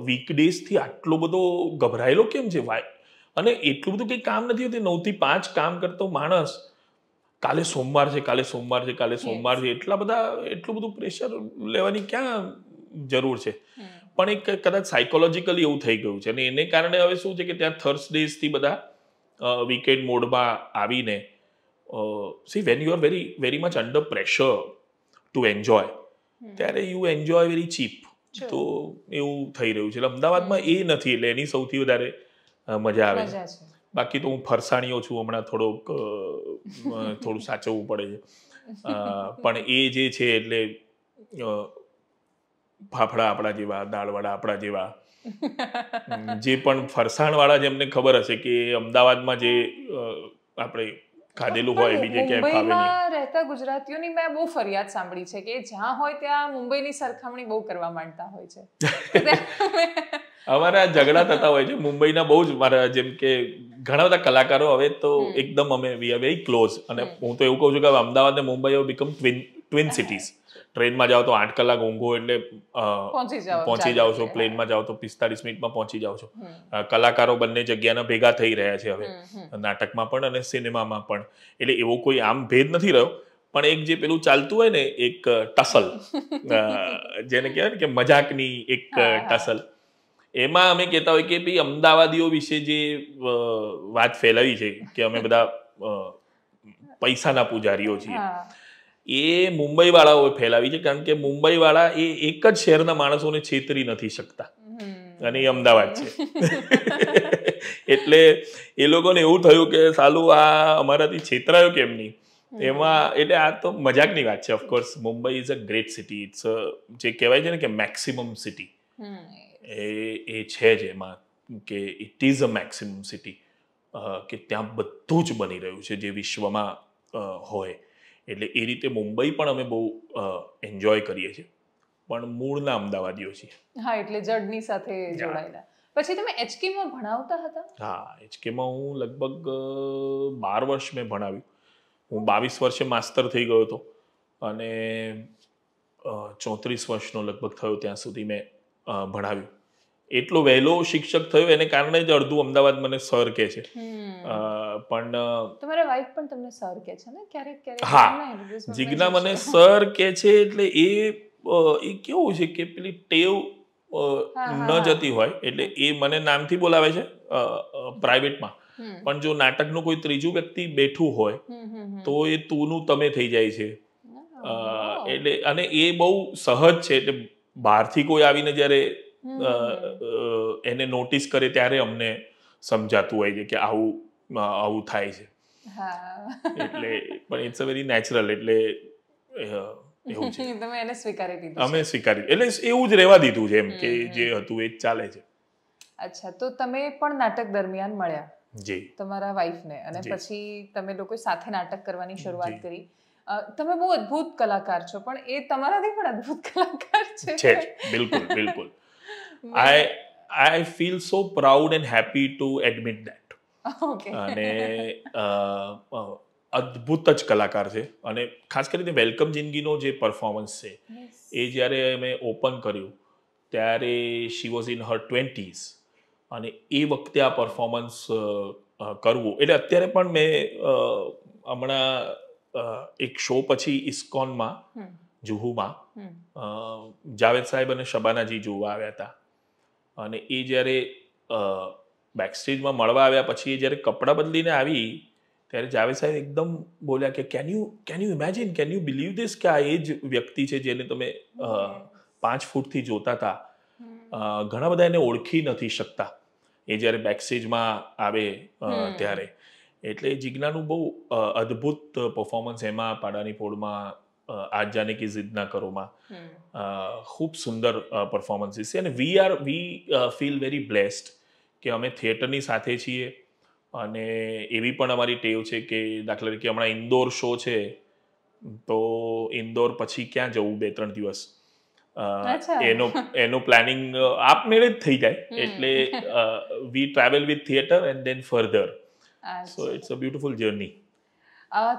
[SPEAKER 2] વીકડેઝથી આટલો બધો ગભરાયેલો કેમ છે વાય અને એટલું બધું કંઈ કામ નથી હોતું નવથી પાંચ કામ કરતો માણસ કાલે સોમવાર છે કાલે સોમવાર છે કાલે સોમવાર છે એટલા બધા એટલું બધું પ્રેશર લેવાની ક્યાં જરૂર છે પણ એક કદાચ સાયકોલોજીકલી એવું થઈ ગયું છે અને એને કારણે હવે શું છે કે ત્યાં થર્સડેઝથી બધા વીકેન્ડ મોડમાં આવીને see when you are very very much under pressure to enjoy ત્યારે યુ એન્જોય વેરી ચીપ તો એવું થઈ રહ્યું છે એટલે અમદાવાદમાં એ નથી એટલે એની સૌથી વધારે મજા આવે છે બાકી તો હું ફરસાણીઓ છું હમણાં થોડોક થોડું સાચવવું પડે છે પણ એ જે છે એટલે ફાફડા આપણા જેવા દાળવાળા આપણા જેવા જે પણ ફરસાણવાળા જેમને ખબર હશે કે અમદાવાદમાં જે આપણે ખાધેલું હોય બીજે ક્યાંય ખાવે નહીં
[SPEAKER 1] રહેતા ગુજરાતીઓની મેં બહુ ફરિયાદ સાંભળી છે કે જ્યાં હોય ત્યાં મુંબઈની સરખામણી બહુ કરવા માંડતા હોય છે
[SPEAKER 2] અમારા ઝઘડા થતા હોય છે મુંબઈના બહુ જ મારા જેમ કે ઘણા બધા કલાકારો હવે તો એકદમ અમે વી આર વેરી ક્લોઝ અને હું તો એવું કહું છું કે અમદાવાદ ને મુંબઈ હવે બીકમ ટ્વિન ટ્વિન સિટીઝ ટ્રેનમાં જાઓ તો આઠ કલાક ઊંઘો એટલે પહોંચી જાઓ છો પ્લેનમાં જાઓ તો પિસ્તાળીસ મિનિટમાં પહોંચી જાઓ છો કલાકારો બંને જગ્યાના ભેગા થઈ રહ્યા છે હવે નાટકમાં પણ અને સિનેમામાં પણ એટલે એવો કોઈ આમ ભેદ નથી રહ્યો પણ એક જે પેલું ચાલતું હોય ને એક ટસલ જેને કહેવાય ને કે મજાકની એક ટસલ એમાં અમે કહેતા હોય કે ભાઈ અમદાવાદીઓ વિશે જે વાત ફેલાવી છે કે અમે બધા પૈસાના પૂજારીઓ છીએ એ મુંબઈ વાળાઓએ ફેલાવી છે કારણ કે મુંબઈ વાળા એ એક જ શહેરના માણસોને છેતરી નથી શકતા અને એ અમદાવાદ છે એટલે એ લોકોને એવું થયું કે સાલું આ અમારાથી છેતરાયો કેમ નહીં એમાં એટલે આ તો મજાકની વાત છે of course Mumbai is a great city it's જે કહેવાય છે ને કે મેક્સિમમ સિટી એ એ છે જ એમાં કે it is a maximum city કે ત્યાં બધું જ બની રહ્યું છે જે વિશ્વમાં હોય એટલે એ રીતે મુંબઈ પણ અમે બહુ એન્જોય કરીએ છીએ પણ મૂળના અમદાવાદીઓ છીએ
[SPEAKER 1] હા એટલે જડની સાથે જોડાયેલા પછી તમે એચકેમાં ભણાવતા હતા
[SPEAKER 2] હા એચકેમાં હું લગભગ બાર વર્ષ મેં ભણાવ્યું હું બાવીસ વર્ષે માસ્તર થઈ ગયો હતો અને ચોત્રીસ વર્ષનો લગભગ થયો ત્યાં સુધી મેં ભણાવ્યું એટલો વહેલો શિક્ષક થયો એને કારણે જ અડધું અમદાવાદ મને સર કે છે પણ
[SPEAKER 1] તમારા વાઈફ પણ તમને સર કે છે ને ક્યારેક ક્યારેક હા જીજ્ઞા મને
[SPEAKER 2] સર કે છે એટલે એ એ કેવું છે કે પેલી ટેવ ન જતી હોય એટલે એ મને નામથી બોલાવે છે પ્રાઇવેટમાં પણ જો નાટકનું કોઈ ત્રીજું વ્યક્તિ બેઠું
[SPEAKER 3] હોય
[SPEAKER 2] તો એ તુનું તમે થઈ જાય છે એટલે અને એ બહુ સહજ છે એટલે બહારથી કોઈ આવીને જ્યારે એને નોટિસ કરે ત્યારે અમને સમજાતું હોય છે કે આવું આવું થાય છે એટલે પણ ઇટ્સ અ વેરી નેચરલ એટલે એવું
[SPEAKER 1] છે તમે એને સ્વીકારી અમે
[SPEAKER 2] સ્વીકારી એટલે એવું જ રહેવા દીધું છે એમ કે જે હતું એ જ ચાલે છે
[SPEAKER 1] અચ્છા તો તમે પણ નાટક દરમિયાન મળ્યા જી તમારા વાઈફને અને પછી તમે લોકો સાથે નાટક કરવાની શરૂઆત કરી તમે બહુ અદ્ભુત કલાકાર છો પણ એ તમારાથી પણ અદ્ભુત કલાકાર છે છે બિલકુલ બિલકુલ I
[SPEAKER 2] I feel so proud and happy to admit that અને અદ્ભુત જ કલાકાર છે અને ખાસ કરીને વેલકમ જિંદગીનો જે પરફોર્મન્સ છે એ જ્યારે મેં ઓપન કર્યું ત્યારે she was in her twenties અને એ વખતે આ પરફોર્મન્સ કરવું એટલે અત્યારે પણ મેં હમણાં એક શો પછી ઇસ્કોનમાં જુહુમાં જાવેદ સાહેબ અને શબાનાજી જોવા આવ્યા હતા અને એ જ્યારે બેકસ્ટેજમાં મળવા આવ્યા પછી એ જ્યારે કપડાં બદલીને આવી ત્યારે જાવેદ સાહેબ એકદમ બોલ્યા કે can you can you imagine can you believe this કે આ એ જ વ્યક્તિ છે જેને તમે પાંચ ફૂટથી જોતા
[SPEAKER 3] હતા
[SPEAKER 2] ઘણા બધા એને ઓળખી નથી શકતા એ જ્યારે બેક સ્ટેજમાં આવે ત્યારે એટલે જિજ્ઞાનું બહુ અદ્ભુત પરફોર્મન્સ એમાં પાડાની ફોડમાં આજ જાને કી જિદ ના કરોમાં ખૂબ સુંદર પરફોર્મન્સીસ છે અને we are we feel very blessed કે અમે થિયેટરની સાથે છીએ અને એવી પણ અમારી ટેવ છે કે દાખલા તરીકે હમણાં ઇન્દોર શો છે તો ઇન્દોર પછી ક્યાં જવું બે ત્રણ દિવસ એનો એનું પ્લાનિંગ આપમેળે જ થઈ જાય એટલે we travel with theatre and then further so it's a beautiful journey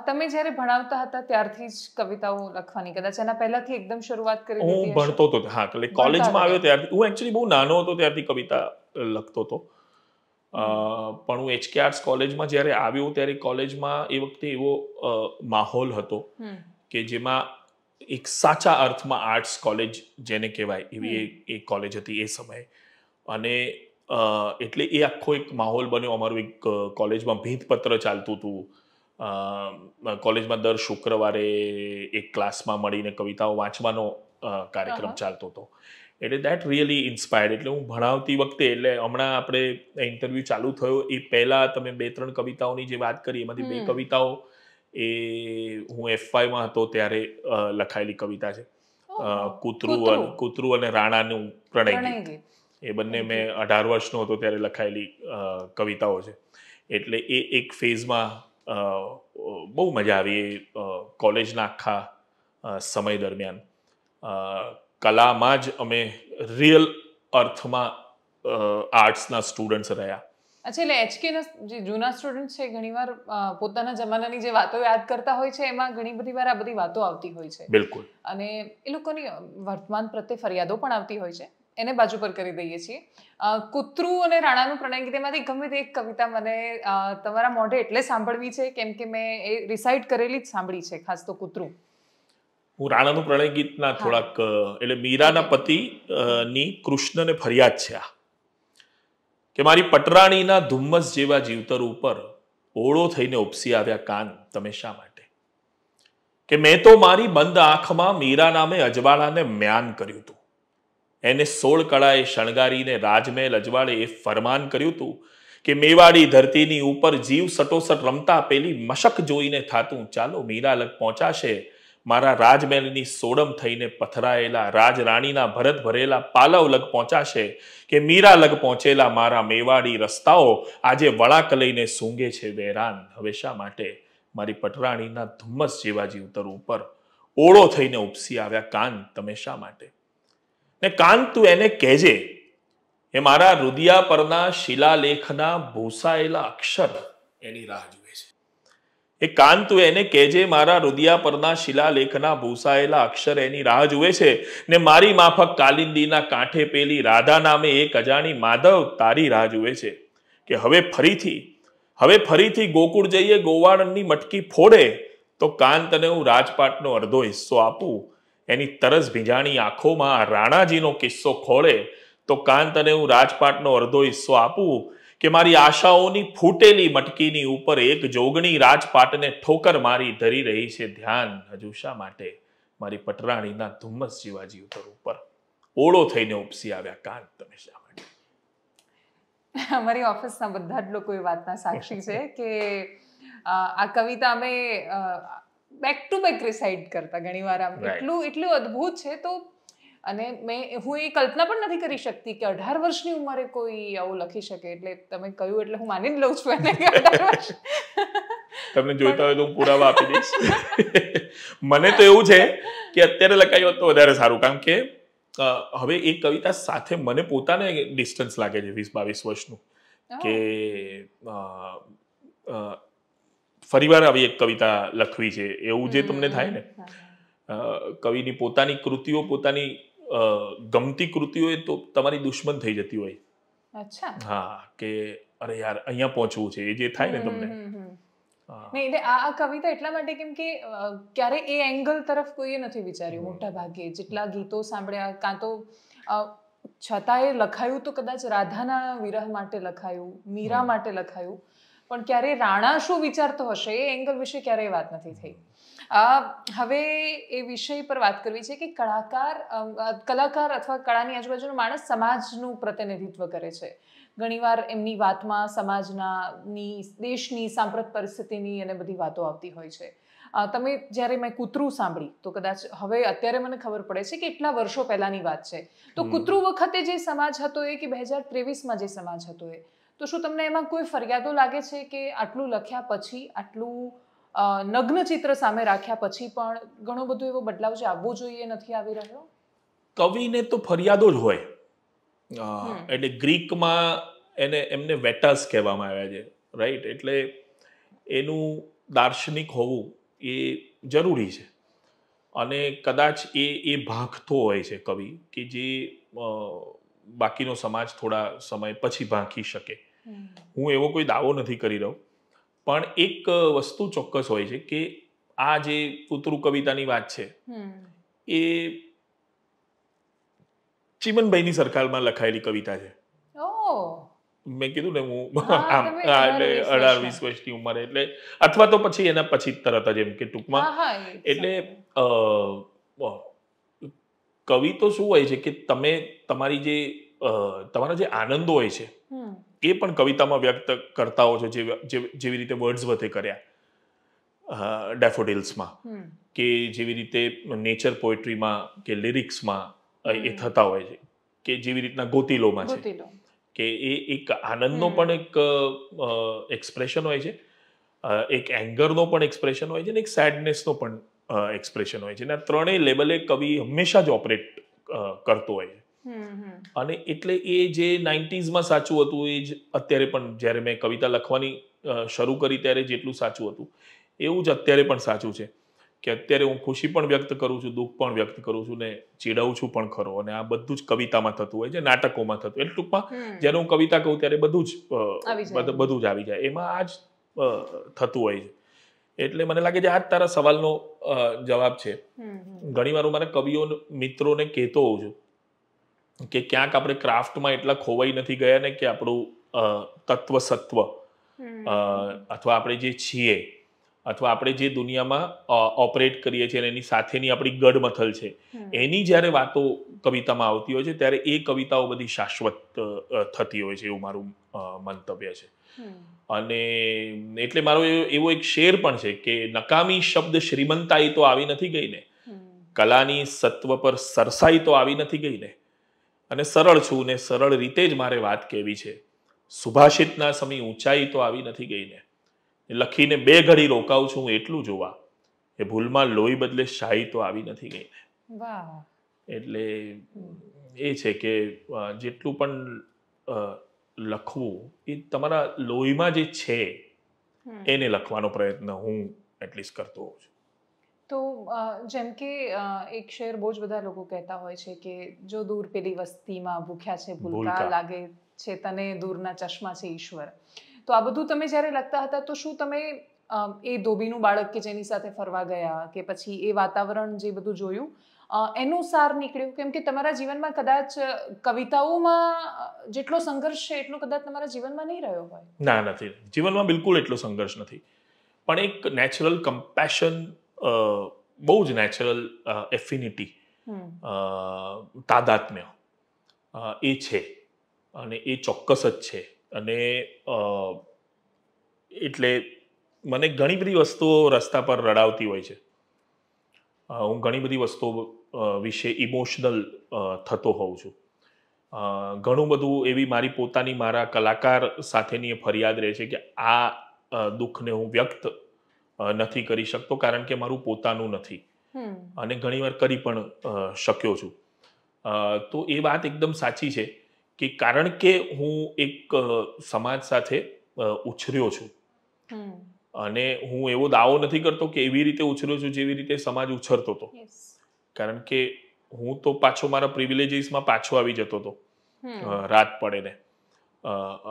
[SPEAKER 1] તમે જ્યારે ભણાવતા હતા ત્યારથી જ કવિતાઓ લખવાની કદાચ એના પહેલાથી એકદમ શરૂઆત કરી હું
[SPEAKER 2] ભણતો હતો હા એટલે કોલેજમાં આવ્યો ત્યારથી હું એકચ્યુઅલી બહુ નાનો હતો ત્યારથી કવિતા લખતો હતો પણ હું એચકે આર્ટ્સ કોલેજમાં જ્યારે આવ્યો ત્યારે કોલેજમાં એ વખતે એવો માહોલ હતો કે જેમાં એક સાચા અર્થમાં આર્ટ્સ કોલેજ જેને કહેવાય એવી એક કોલેજ હતી એ સમયે અને એટલે એ આખો એક માહોલ બન્યો અમારું એક કોલેજમાં ભેદપત્ર ચાલતું હતું કોલેજમાં દર શુક્રવારે એક ક્લાસમાં મળીને કવિતાઓ વાંચવાનો કાર્યક્રમ ચાલતો હતો એટલે દેટ રિયલી ઇન્સ્પાયર્ડ એટલે હું ભણાવતી વખતે એટલે હમણાં આપણે ઇન્ટરવ્યૂ ચાલુ થયો એ પહેલાં તમે બે ત્રણ કવિતાઓની જે વાત કરી એમાંથી બે કવિતાઓ એ હું એફઆઈમાં હતો ત્યારે લખાયેલી કવિતા છે કૂતરું કૂતરું અને રાણાનું પ્રણય ગીત એ બંને મેં અઢાર વર્ષનો હતો ત્યારે લખાયેલી કવિતાઓ છે એટલે એ એક ફેઝમાં બહુ મજા આવી એ કોલેજના આખા સમય દરમિયાન કલામાં જ અમે રિયલ અર્થમાં આર્ટ્સના સ્ટુડન્ટ્સ રહ્યા
[SPEAKER 1] અચ્છા એટલે એચકેના જે જૂના સ્ટુડન્ટ છે ઘણીવાર પોતાના જમાનાની જે વાતો યાદ કરતા હોય છે એમાં ઘણી બધી વાર આ બધી વાતો આવતી હોય છે બિલકુલ અને એ લોકોની વર્તમાન પ્રત્યે ફરિયાદો પણ આવતી હોય છે એને બાજુ પર કરી દઈએ છીએ કૂતરું અને રાણાનું પ્રણય ગીત એમાંથી ગમે તે એક કવિતા મને તમારા મોઢે એટલે સાંભળવી છે કેમ કે મેં એ રિસાઇટ કરેલી જ સાંભળી છે ખાસ તો કૂતરું
[SPEAKER 2] હું રાણાનું પ્રણય ગીતના થોડાક એટલે મીરાના પતિ ની કૃષ્ણને ફરિયાદ છે આ કે મારી પટરાણીના ધુમ્મસ જેવા જીવતર ઉપર ઓળો થઈને ઉપસી આવ્યા કાન તમે શા માટે કે મેં તો મારી બંધ આંખમાં મીરા નામે અજવાળાને મ્યાન કર્યું હતું એને સોળ કળાએ શણગારીને રાજમહેલ અજવાળે એ ફરમાન કર્યું હતું કે મેવાડી ધરતીની ઉપર જીવ સટોસટ રમતા પેલી મશક જોઈને થાતું ચાલો મીરાલક પહોંચાશે મારા રાજમહેલની સોડમ થઈને પથરાયેલા રાજરાણીના ભરત ભરેલા પાલવ લગ પહોંચાશે કે મીરા લગ પહોંચેલા મારા મેવાડી રસ્તાઓ આજે વળાક લઈને સૂંઘે છે વેરાન હવે શા માટે મારી પટરાણીના ધુમ્મસ જેવા જીવતર ઉપર ઓળો થઈને ઉપસી આવ્યા કાન તમે શા માટે ને કાન તું એને કહેજે એ મારા રુદિયા પરના શિલાલેખના ભૂસાયેલા અક્ષર એની રાહ જુએ છે એ કાન તું એને કહેજે મારા રુદિયા પરના શિલાલેખના ભૂસાયેલા અક્ષર એની રાહ જુએ છે ને મારી માફક કાલિંદીના કાંઠે પેલી રાધા નામે એક અજાણી માધવ તારી રાહ જુએ છે કે હવે ફરીથી હવે ફરીથી ગોકુળ જઈએ ગોવાળનની મટકી ફોડે તો કાન તને હું રાજપાટનો અડધો હિસ્સો આપું એની તરસ ભીંજાણી આંખોમાં રાણાજીનો કિસ્સો ખોળે તો કાંત હું રાજપાટનો અડધો હિસ્સો આપું કે મારી આશાઓની ફૂટેલી મટકીની ઉપર એક જોગણી રાજપાટને ઠોકર મારી ધરી રહી છે ધ્યાન હજુ શા માટે મારી પટરાણીના ધુમ્મસ શિવાજી ઉપર ઉપર ઓળો થઈને ઉપસી આવ્યા
[SPEAKER 3] કાંત તમે શા
[SPEAKER 1] માટે અમારી ઓફિસના બધા જ લોકો એ વાતના સાક્ષી છે કે આ કવિતા અમે બેક ટુ બેક રિસાઇડ કરતા ઘણીવાર આમ એટલું એટલું અદભુત છે તો અને મેં હું એ કલ્પના પણ નથી કરી શકતી કે અઢાર વર્ષની ઉંમરે કોઈ આવું લખી શકે એટલે તમે કહ્યું એટલે હું માની જ લઉં છું એને કે અઢાર
[SPEAKER 2] વર્ષ તમને જોઈતા હોય તો હું પુરાવા આપી દઈશ મને તો એવું છે કે અત્યારે લખાયું તો વધારે સારું કારણ કે હવે એ કવિતા સાથે મને પોતાને ડિસ્ટન્સ લાગે છે વીસ બાવીસ વર્ષનું કે ફરીવાર આવી એક કવિતા લખવી છે એવું જે તમને થાય ને કવિની પોતાની કૃતિઓ પોતાની ગમતી કૃતિઓ એ તો તમારી દુશ્મન થઈ જતી
[SPEAKER 1] હોય
[SPEAKER 2] હા કે અરે યાર અહીંયા પહોંચવું છે એ જે થાય ને
[SPEAKER 1] તમને નહીં આ કવિતા એટલા માટે કેમ કે ક્યારે એ એંગલ તરફ કોઈએ નથી વિચાર્યું મોટા ભાગે જેટલા ગીતો સાંભળ્યા કાં તો છતાંય લખાયું તો કદાચ રાધાના વિરહ માટે લખાયું મીરા માટે લખાયું પણ ક્યારેય રાણા શું વિચારતો હશે એ એંગલ વિશે ક્યારેય વાત નથી થઈ હવે એ વિષય પર વાત કરવી છે કે કળાકાર કલાકાર અથવા કળાની આજુબાજુનો માણસ સમાજનું પ્રતિનિધિત્વ કરે છે ઘણીવાર એમની વાતમાં સમાજના ની દેશની સાંપ્રત પરિસ્થિતિની અને બધી વાતો આવતી હોય છે તમે જ્યારે મેં કૂતરું સાંભળી તો કદાચ હવે અત્યારે મને ખબર પડે છે કે એટલા વર્ષો પહેલાની વાત છે તો કૂતરું વખતે જે સમાજ હતો એ કે બે હજાર ત્રેવીસમાં જે સમાજ હતો એ તો શું તમને એમાં કોઈ ફરિયાદો લાગે છે કે આટલું લખ્યા પછી આટલું નગ્ન ચિત્ર સામે રાખ્યા પછી પણ ઘણો બધો એવો બદલાવ જે આવવો જોઈએ નથી આવી રહ્યો
[SPEAKER 2] કવિને તો ફરિયાદો જ હોય એટલે ગ્રીકમાં એને એમને વેટાસ કહેવામાં આવ્યા છે રાઈટ એટલે એનું દાર્શનિક હોવું એ જરૂરી છે અને કદાચ એ એ ભાંખતો હોય છે કવિ કે જે બાકીનો સમાજ થોડા સમય પછી ભાંખી શકે હું એવો કોઈ દાવો નથી કરી રહ્યો પણ એક વસ્તુ ચોક્કસ હોય છે કે આ જે પુતરુ કવિતાની વાત છે એ ચીમનભાઈની સરકારમાં લખાયેલી કવિતા છે મેં કીધું ને હું આમ એટલે અઢાર વીસ વર્ષની ઉંમરે એટલે અથવા તો પછી એના પછી તરત જ એમ કે ટૂંકમાં એટલે કવિ તો શું હોય છે કે તમે તમારી જે તમારા જે આનંદો હોય છે એ પણ કવિતામાં વ્યક્ત કરતાઓ છે જેવી રીતે વર્ડ્સ વધે કર્યા ડેફોડિલ્સમાં કે જેવી રીતે નેચર પોએટ્રીમાં કે લિરિક્સમાં એ થતા હોય છે કે જેવી રીતના ગોતિલોમાં છે કે એ એક આનંદનો પણ એક એક્સપ્રેશન હોય છે એક એંગરનો પણ એક્સપ્રેશન હોય છે ને એક સેડનેસનો પણ એક્સપ્રેશન હોય છે અને આ ત્રણેય લેવલે કવિ હંમેશા જ ઓપરેટ કરતો હોય છે
[SPEAKER 3] અને
[SPEAKER 2] એટલે એ જે નાઇન્ટીઝમાં સાચું હતું એ જ અત્યારે પણ જ્યારે મેં કવિતા લખવાની શરૂ કરી ત્યારે જેટલું સાચું હતું એવું જ અત્યારે પણ સાચું છે કે અત્યારે હું ખુશી પણ વ્યક્ત કરું છું દુઃખ પણ વ્યક્ત કરું છું ને ચીડાવું છું પણ ખરો અને આ બધું જ કવિતામાં થતું હોય છે નાટકોમાં થતું એટલે ટૂંકમાં જ્યારે હું કવિતા કહું ત્યારે બધું જ બધું જ આવી જાય એમાં આ જ થતું હોય છે એટલે મને લાગે છે આ જ તારા સવાલનો જવાબ છે
[SPEAKER 3] ઘણી
[SPEAKER 2] વાર હું મારા કવિઓ મિત્રોને કહેતો હોઉં છું કે ક્યાંક આપણે ક્રાફ્ટમાં એટલા ખોવાઈ નથી ગયા ને કે આપણું તત્વ સત્વ અથવા આપણે જે છીએ અથવા આપણે જે દુનિયામાં ઓપરેટ કરીએ છીએ એની સાથેની આપણી ગઢમથલ છે એની જ્યારે વાતો કવિતામાં આવતી હોય છે ત્યારે એ કવિતાઓ બધી શાશ્વત થતી હોય છે એવું મારું મંતવ્ય છે અને એટલે મારો એવો એક શેર પણ છે કે નકામી શબ્દ શ્રીમંતાઈ તો આવી નથી ગઈ ને કલાની સત્વ પર સરસાઈ તો આવી નથી ગઈ ને અને સરળ છું ને સરળ રીતે જ મારે વાત કહેવી છે સુભાષિતના સમી ઊંચાઈ તો આવી નથી ગઈને લખીને બે ઘડી રોકાઉં છું એટલું જોવા એ ભૂલમાં લોહી બદલે શાહી તો આવી નથી ગઈને એટલે એ છે કે જેટલું પણ લખવું એ તમારા લોહીમાં જે છે એને લખવાનો પ્રયત્ન હું એટલીસ્ટ કરતો હોઉં છું
[SPEAKER 1] તો જેમ કે એક શહેર બહુ જ બધા લોકો કહેતા હોય છે કે જો દૂર પેલી વસ્તીમાં ભૂખ્યા છે ભૂલકા લાગે છે તને દૂરના ચશ્મા છે ઈશ્વર તો આ બધું તમે જ્યારે લખતા હતા તો શું તમે એ ધોબીનું બાળક કે જેની સાથે ફરવા ગયા કે પછી એ વાતાવરણ જે બધું જોયું એનું સાર નીકળ્યું કેમ કે તમારા જીવનમાં કદાચ કવિતાઓમાં જેટલો સંઘર્ષ છે એટલો કદાચ તમારા જીવનમાં નહીં રહ્યો હોય
[SPEAKER 2] ના નથી જીવનમાં બિલકુલ એટલો સંઘર્ષ નથી પણ એક નેચરલ કમ્પેશન બહુ જ નેચરલ એફિનિટી તાદાત્મ્ય એ છે અને એ ચોક્કસ જ છે અને એટલે મને ઘણી બધી વસ્તુઓ રસ્તા પર રડાવતી હોય છે હું ઘણી બધી વસ્તુઓ વિશે ઇમોશનલ થતો હોઉં છું ઘણું બધું એવી મારી પોતાની મારા કલાકાર સાથેની ફરિયાદ રહે છે કે આ દુઃખને હું વ્યક્ત નથી કરી શકતો કારણ કે મારું પોતાનું નથી અને ઘણીવાર કરી પણ શક્યો છું તો એ વાત એકદમ સાચી છે કે કારણ કે હું એક સમાજ સાથે ઉછર્યો
[SPEAKER 3] છું
[SPEAKER 2] અને હું એવો દાવો નથી કરતો કે એવી રીતે ઉછર્યો છું જેવી રીતે સમાજ ઉછરતો હતો કારણ કે હું તો પાછો મારા પ્રિવિલેજીસમાં પાછો આવી જતો હતો રાત પડે ને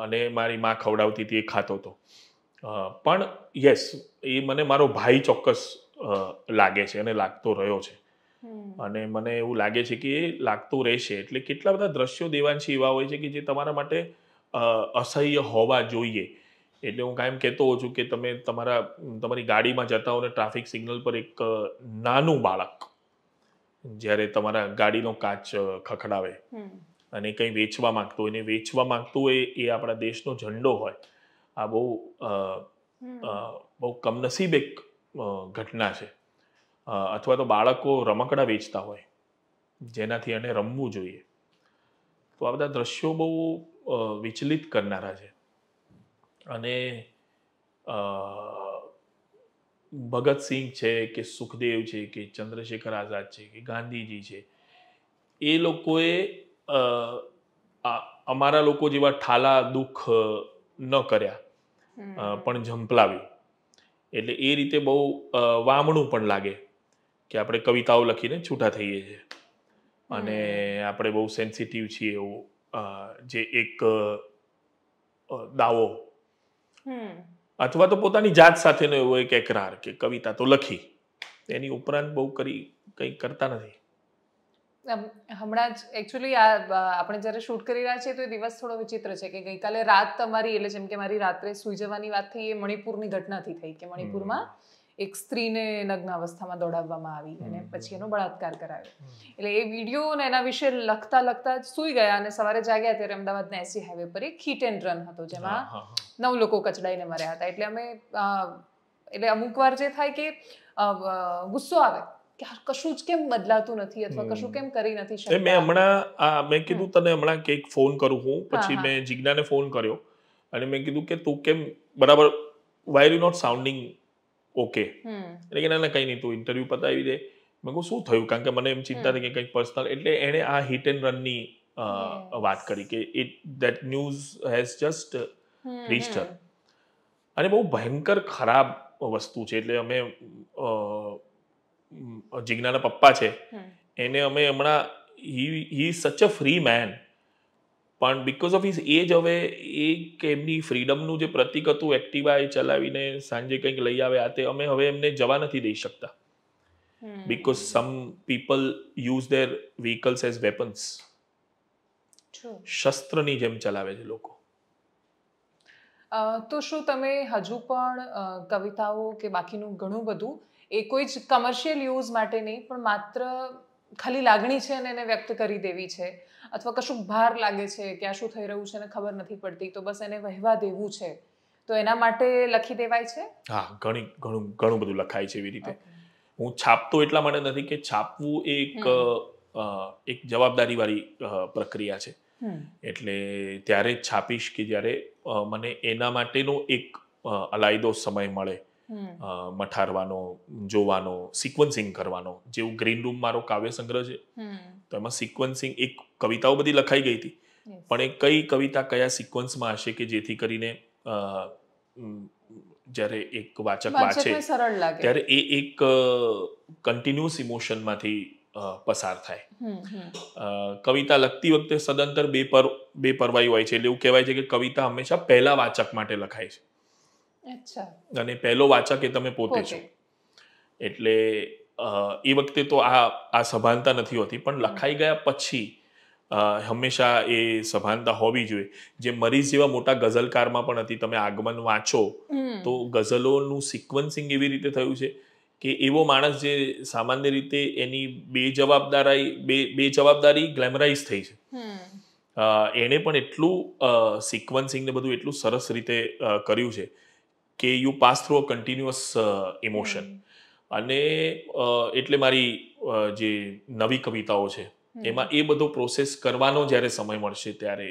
[SPEAKER 2] અને મારી માં ખવડાવતી હતી એ ખાતો હતો પણ યસ એ મને મારો ભાઈ ચોક્કસ લાગે છે અને લાગતો રહ્યો છે અને મને એવું લાગે છે કે એ લાગતું રહેશે એટલે કેટલા બધા દ્રશ્યો દેવાંશી એવા હોય છે કે જે તમારા માટે અસહ્ય હોવા જોઈએ એટલે હું કાયમ કહેતો હોઉં છું કે તમે તમારા તમારી ગાડીમાં જતા હો ને ટ્રાફિક સિગ્નલ પર એક નાનું બાળક જ્યારે તમારા ગાડીનો કાચ ખખડાવે અને કંઈ વેચવા માગતું હોય ને વેચવા માગતું હોય એ આપણા દેશનો ઝંડો હોય આ બહુ બહુ કમનસીબ એક ઘટના છે અથવા તો બાળકો રમકડા વેચતા હોય જેનાથી એને રમવું જોઈએ તો આ બધા દ્રશ્યો બહુ વિચલિત કરનારા છે અને ભગતસિંહ છે કે સુખદેવ છે કે ચંદ્રશેખર આઝાદ છે કે ગાંધીજી છે એ લોકોએ અમારા લોકો જેવા ઠાલા દુઃખ ન
[SPEAKER 3] કર્યા
[SPEAKER 2] પણ ઝંપલાવ્યું એટલે એ રીતે બહુ વામણું પણ લાગે કે આપણે કવિતાઓ લખીને છૂટા થઈએ છીએ અને આપણે બહુ સેન્સિટિવ છીએ એવું જે એક દાવો અથવા તો પોતાની જાત સાથેનો એવો એક એકરાર કે કવિતા તો લખી એની ઉપરાંત બહુ કરી
[SPEAKER 1] કંઈ કરતા નથી હમણાં જ એકચ્યુઅલી આ આપણે જ્યારે શૂટ કરી રહ્યા છીએ તો એ દિવસ થોડો વિચિત્ર છે કે ગઈકાલે રાત તમારી એટલે જેમ કે મારી રાત્રે સૂઈ જવાની વાત થઈ એ મણિપુરની ઘટનાથી થઈ કે મણિપુરમાં એક સ્ત્રીને નગ્ન અવસ્થામાં દોડાવવામાં આવી અને પછી એનો બળાત્કાર કરાવ્યો એટલે એ વિડીયો અને એના વિશે લખતા લખતા જ સૂઈ ગયા અને સવારે જાગ્યા ત્યારે અમદાવાદના એસી હાઈવે પર એક હીટ એન્ડ રન હતો જેમાં નવ લોકો કચડાઈને મર્યા હતા એટલે અમે એટલે અમુક વાર જે થાય કે ગુસ્સો આવે કશું જ કેમ બદલાતું નથી અથવા કશું કેમ કરી નથી શકતા
[SPEAKER 2] મેં હમણાં આ મેં કીધું તને હમણાં કેક ફોન કરું હું પછી મેં જિજ્ઞાને ફોન કર્યો અને મેં કીધું કે તું કેમ બરાબર why are you not sounding okay
[SPEAKER 3] એટલે
[SPEAKER 2] કે ના ના કંઈ નહીં તું ઇન્ટરવ્યૂ પતાવી દે મેં કહું શું થયું કારણ કે મને એમ ચિંતા થઈ કે કંઈક પર્સનલ એટલે એણે આ હિટ એન્ડ રનની વાત કરી કે it that news has just reached અને બહુ ભયંકર ખરાબ વસ્તુ છે એટલે અમે જિજ્ઞાના પપ્પા છે એને અમે હમણાં he he such a free man પણ બિકોઝ ઓફ હિઝ એજ હવે એ એમની ફ્રીડમનું જે પ્રતિક હતું એક્ટિવા એ ચલાવીને સાંજે કંઈક લઈ આવે આ તે અમે હવે એમને જવા નથી દઈ શકતા because some people use their vehicles as weapons શસ્ત્રની જેમ ચલાવે છે લોકો
[SPEAKER 1] તો શું તમે હજુ પણ કવિતાઓ કે બાકીનું ઘણું બધું એ કોઈ જ કમર્શિયલ યુઝ માટે નહીં પણ માત્ર ખાલી લાગણી છે અને એને વ્યક્ત કરી દેવી છે અથવા કશું ભાર લાગે છે ક્યાં શું થઈ રહ્યું છે એને ખબર નથી પડતી તો બસ એને વહેવા દેવું છે તો એના માટે લખી દેવાય છે
[SPEAKER 2] હા ઘણી ઘણું ઘણું બધું લખાય છે એવી રીતે હું છાપતો એટલા માટે નથી કે છાપવું એક એક જવાબદારી વાળી પ્રક્રિયા છે એટલે ત્યારે છાપીશ કે જ્યારે મને એના માટેનો એક અલાયદો સમય મળે મઠારવાનો જોવાનો સિક્વન્સિંગ કરવાનો જેવું ગ્રીન રૂમ મારો કાવ્ય સંગ્રહ છે તો એમાં સિક્વન્સિંગ એક કવિતાઓ બધી લખાઈ ગઈ હતી પણ એ કઈ કવિતા કયા સિક્વન્સમાં હશે કે જેથી કરીને જ્યારે એક વાચક વાંચે
[SPEAKER 3] ત્યારે
[SPEAKER 2] એ એક કન્ટિન્યુઅસ ઇમોશનમાંથી પસાર
[SPEAKER 3] થાય
[SPEAKER 2] કવિતા લખતી વખતે સદંતર બે પર બે બેપરવાઈ હોય છે એટલે એવું કહેવાય છે કે કવિતા હંમેશા પહેલા વાચક માટે લખાય છે અને પહેલો વાચક એ તમે પોતે છો એટલે એ વખતે તો આ આ સભાનતા નથી હોતી પણ લખાઈ ગયા પછી હંમેશા એ સભાનતા હોવી જોઈએ જે મરીઝ જેવા મોટા ગઝલકારમાં પણ હતી તમે આગમન વાંચો તો ગઝલોનું સિક્વન્સિંગ એવી રીતે થયું છે કે એવો માણસ જે સામાન્ય રીતે એની બે જવાબદારી બે બે જવાબદારી ગ્લેમરાઇઝ થઈ છે એણે પણ એટલું સિક્વન્સિંગ ને બધું એટલું સરસ રીતે કર્યું છે કે you pass through a continuous emotion અને એટલે મારી જે નવી કવિતાઓ છે એમાં એ બધો પ્રોસેસ કરવાનો જ્યારે સમય મળશે ત્યારે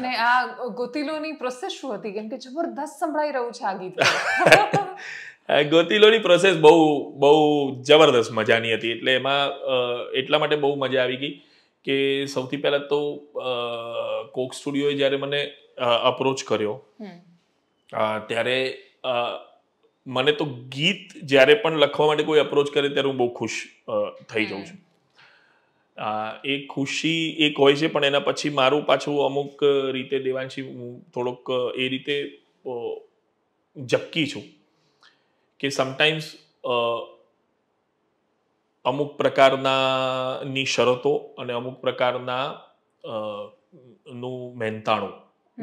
[SPEAKER 1] અને આ ગોતિલોની પ્રોસેસ શું હતી કેમ કે જબરદસ્ત સંભળાઈ રહ્યું છે આ ગીત
[SPEAKER 2] ગોતિલોની પ્રોસેસ બહુ બહુ જબરદસ્ત મજાની હતી એટલે એમાં એટલા માટે બહુ મજા આવી ગઈ કે સૌથી પહેલા તો કોક સ્ટુડિયોએ જ્યારે મને અપ્રોચ કર્યો ત્યારે મને તો ગીત જ્યારે પણ લખવા માટે કોઈ અપ્રોચ કરે ત્યારે હું બહુ ખુશ થઈ જાઉં છું એ ખુશી એક હોય છે પણ એના પછી મારું પાછું અમુક રીતે દેવાંશી હું થોડોક એ રીતે જપકી છું કે સમટાઈમ્સ અમુક પ્રકારનાની શરતો અને અમુક પ્રકારના નું મહેનતાણું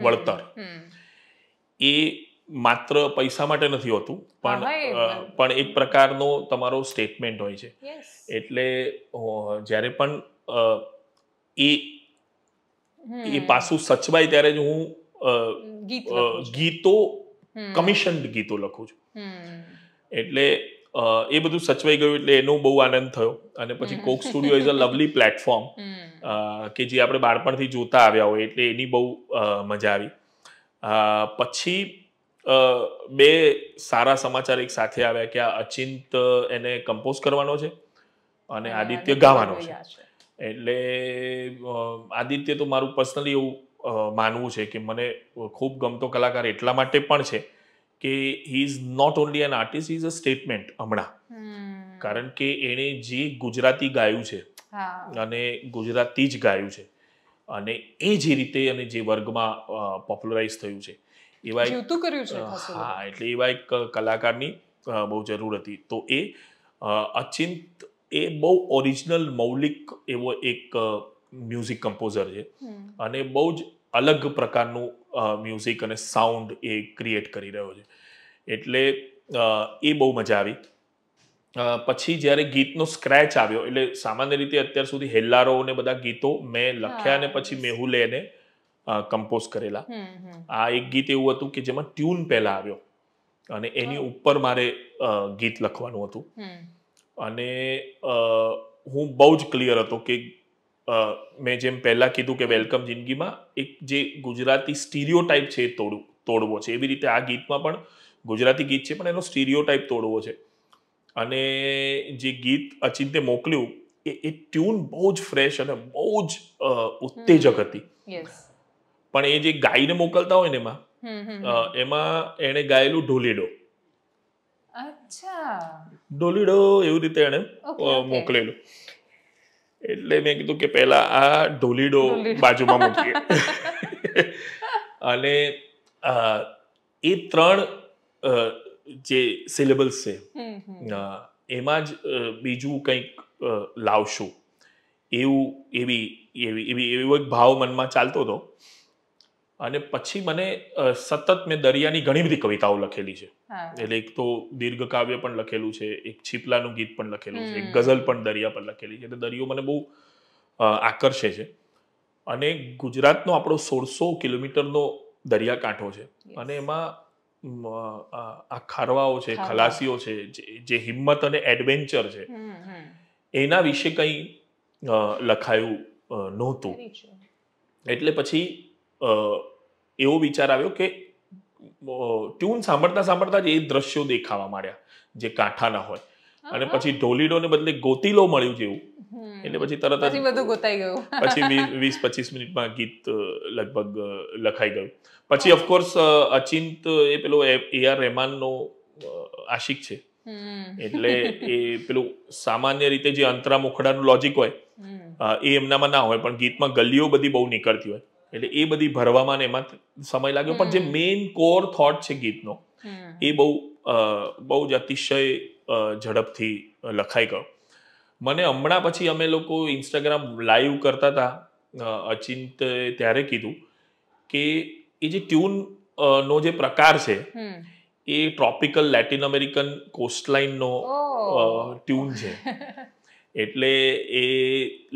[SPEAKER 2] વળતર એ માત્ર પૈસા માટે નથી હોતું પણ પણ એક પ્રકારનો તમારો સ્ટેટમેન્ટ હોય છે એટલે જ્યારે પણ એ એ પાસું સચવાય ત્યારે જ હું ગીતો કમિશન્ડ ગીતો લખું છું એટલે એ બધું સચવાઈ ગયું એટલે એનો બહુ આનંદ થયો અને પછી Coke Studio is a lovely platform કે જે આપણે બાળપણથી જોતા આવ્યા હોય એટલે એની બહુ મજા આવી પછી બે સારા સમાચાર એક સાથે આવ્યા કે આ અચિંત એને કમ્પોઝ કરવાનો છે અને આદિત્ય ગાવાનો છે એટલે આદિત્ય તો મારું પર્સનલી એવું માનવું છે કે મને ખૂબ ગમતો કલાકાર એટલા માટે પણ છે કે he is not only an artist is a statement
[SPEAKER 3] હમણાં
[SPEAKER 2] કારણ કે એણે જે ગુજરાતી ગાયું છે અને ગુજરાતી જ ગાયું છે અને એ જે રીતે અને જે વર્ગમાં પોપ્યુલરાઇઝ થયું છે એવા
[SPEAKER 1] એક છે હા
[SPEAKER 2] એટલે એવા એક કલાકારની બહુ જરૂર હતી તો એ અચિંત એ બહુ ઓરિજિનલ મૌલિક એવો એક મ્યુઝિક કમ્પોઝર છે અને બહુ જ અલગ પ્રકારનું મ્યુઝિક અને સાઉન્ડ એ ક્રિએટ કરી રહ્યો છે એટલે એ બહુ મજા આવી પછી જ્યારે ગીતનો સ્ક્રેચ આવ્યો એટલે સામાન્ય રીતે અત્યાર સુધી હેલ્લારો ને બધા ગીતો મેં લખ્યા અને પછી મેહુલે એને કમ્પોઝ કરેલા આ એક ગીત એવું હતું કે જેમાં ટ્યુન પહેલા આવ્યો અને એની ઉપર મારે ગીત લખવાનું
[SPEAKER 3] હતું
[SPEAKER 2] અને હું બહુ જ ક્લિયર હતો કે મેં જેમ પહેલા કીધું કે વેલકમ જિંદગીમાં એક જે ગુજરાતી સ્ટીરિયો ટાઈપ છે એ તોડવું તોડવો છે એવી રીતે આ ગીતમાં પણ ગુજરાતી ગીત છે પણ એનો સ્ટીરિયો ટાઈપ તોડવો છે અને જે ગીત અચિંતે મોકલ્યું એ એ ટ્યુન બહુ જ ફ્રેશ અને બહુ જ ઉત્તેજક હતી પણ એ જે ગાઈને મોકલતા હોય ને
[SPEAKER 1] એમાં
[SPEAKER 2] એમાં એણે ગાયેલું ઢોલીડો
[SPEAKER 1] અચ્છા
[SPEAKER 2] ઢોલીડો એવી રીતે એને મોકલેલું એટલે મેં કીધું કે પહેલા આ ઢોલીડો બાજુમાં
[SPEAKER 3] મૂકીએ
[SPEAKER 2] અને એ ત્રણ જે સિલેબલ્સ છે એમાં જ બીજું કંઈક લાવશું એવું એવી એવી એવી એવો એક ભાવ મનમાં ચાલતો હતો અને પછી મને સતત મેં દરિયાની ઘણી બધી કવિતાઓ લખેલી છે એટલે એક તો દીર્ઘ કાવ્ય પણ લખેલું છે એક છીપલાનું ગીત પણ લખેલું છે એક ગઝલ પણ દરિયા પર લખેલી છે એટલે દરિયો મને બહુ આકર્ષે છે અને ગુજરાતનો આપણો સોળસો કિલોમીટરનો દરિયાકાંઠો છે અને એમાં આ ખારવાઓ છે ખલાસીઓ છે જે હિંમત અને એડવેન્ચર છે એના વિશે કંઈ લખાયું નહોતું એટલે પછી એવો વિચાર આવ્યો કે ટ્યુન સાંભળતા સાંભળતા જ એ દ્રશ્યો દેખાવા માંડ્યા જે કાંઠાના હોય અને પછી ઢોલીડોને બદલે ગોતીલો મળ્યું જેવું એટલે પછી તરત જ
[SPEAKER 1] બધું ગોતાઈ ગયું પછી
[SPEAKER 2] વીસ પચીસ મિનિટમાં ગીત લગભગ લખાઈ ગયું પછી ઓફકોર્સ અચિંત એ પેલો એ આર રહેમાનનો આશિક છે એટલે એ પેલું સામાન્ય રીતે જે અંતરા મુખડાનું લોજિક
[SPEAKER 3] હોય
[SPEAKER 2] એ એમનામાં ના હોય પણ ગીતમાં ગલીઓ બધી બહુ નીકળતી હોય એટલે એ બધી ભરવામાં ને એમાં સમય લાગ્યો પણ જે મેઇન કોર થોટ છે ગીતનો એ બહુ બહુ જ અતિશય ઝડપથી લખાઈ ગયો મને હમણાં પછી અમે લોકો ઇન્સ્ટાગ્રામ લાઈવ કરતા હતા અચિંત ત્યારે કીધું કે એ જે ટ્યુન નો જે પ્રકાર છે એ ટ્રોપિકલ લેટિન અમેરિકન કોસ્ટલાઇનનો ટ્યુન છે એટલે એ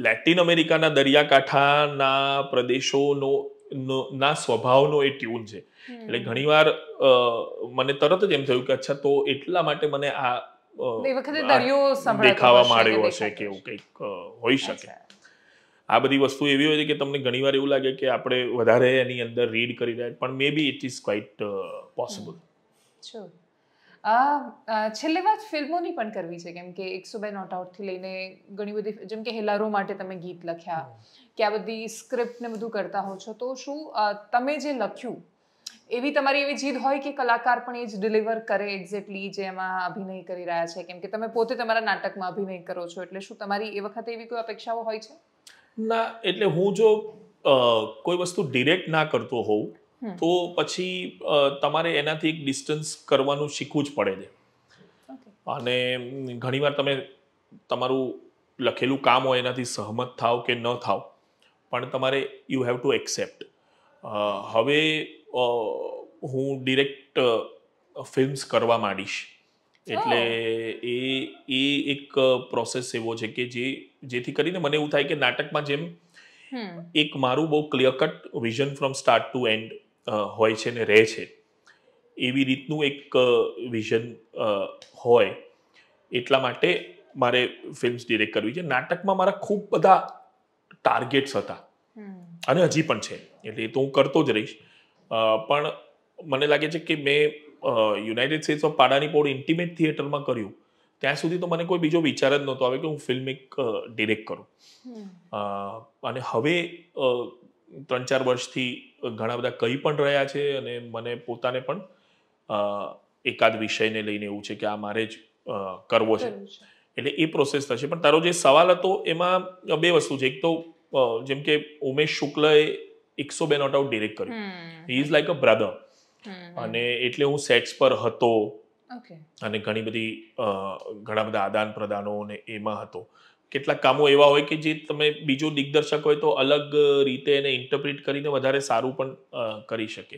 [SPEAKER 2] લેટિન અમેરિકાના દરિયાકાંઠાના પ્રદેશોનો ના સ્વભાવનો એ ટ્યુન છે એટલે ઘણીવાર મને તરત જ એમ થયું કે અચ્છા તો એટલા માટે મને આ દેખાવા માંડ્યો હશે કે એવું કંઈક હોઈ શકે આ બધી વસ્તુ એવી હોય છે કે તમને ઘણીવાર એવું લાગે કે આપણે વધારે એની અંદર રીડ કરી રહ્યા પણ maybe it is quite possible
[SPEAKER 1] છેલ્લે વાત ફિલ્મોની પણ કરવી છે કેમ કે એકસો બે નોટ આઉટથી લઈને ઘણી બધી જેમ કે હેલારો માટે તમે ગીત લખ્યા કે આ બધી સ્ક્રિપ્ટ ને બધું કરતા હો છો તો શું તમે જે લખ્યું એવી તમારી એવી જીદ હોય કે કલાકાર પણ એ જ ડિલિવર કરે એક્ઝેક્ટલી જે એમાં અભિનય કરી રહ્યા છે કેમ કે તમે પોતે તમારા નાટકમાં અભિનય કરો છો એટલે શું તમારી એ વખતે એવી કોઈ અપેક્ષાઓ હોય છે
[SPEAKER 2] ના એટલે હું જો કોઈ વસ્તુ ડિરેક્ટ ના કરતો હોઉં તો પછી તમારે એનાથી એક ડિસ્ટન્સ કરવાનું શીખવું જ પડે છે અને ઘણીવાર તમે તમારું લખેલું કામ હોય એનાથી સહમત થાવ કે ન થાવ પણ તમારે યુ હેવ ટુ એક્સેપ્ટ હવે હું ડિરેક્ટ ફિલ્મ્સ કરવા માંડીશ oh. એટલે એ એ એક પ્રોસેસ એવો છે કે જે જેથી કરીને મને એવું થાય કે નાટકમાં જેમ એક મારું બહુ clear cut vision from start to end હોય છે ને રહે છે એવી રીતનું એક વિઝન હોય એટલા માટે મારે ફિલ્મ્સ ડિરેક્ટ કરવી છે નાટકમાં મારા ખૂબ બધા ટાર્ગેટ્સ હતા અને હજી પણ છે એટલે એ તો હું કરતો જ રહીશ પણ મને લાગે છે કે મેં યુનાઇટેડ સ્ટેટ્સ ઓફ પાડાની પોળ ઇન્ટિમેટ થિયેટરમાં કર્યું ત્યાં સુધી તો મને કોઈ બીજો વિચાર જ નહોતો આવે કે હું ફિલ્મ એક ડિરેક્ટ કરું અને હવે ત્રણ ચાર વર્ષથી ઘણા બધા કહી પણ રહ્યા છે અને મને પોતાને પણ એકાદ વિષયને લઈને એવું છે કે આ મારે જ કરવો છે એટલે એ પ્રોસેસ થશે પણ તારો જે સવાલ હતો એમાં બે વસ્તુ છે એક તો જેમ કે ઉમેશ શુક્લએ એકસો બે નોટ આઉટ ડિરેક્ટ કર્યું he is like a brother અને એટલે હું સેટ્સ પર હતો અને ઘણી બધી ઘણા બધા આદાન પ્રદાનો ને એમાં હતો કેટલાક કામો એવા હોય કે જે તમે બીજો દિગ્દર્શક હોય તો અલગ રીતે એને ઇન્ટરપ્રિટ કરીને વધારે સારું પણ કરી શકે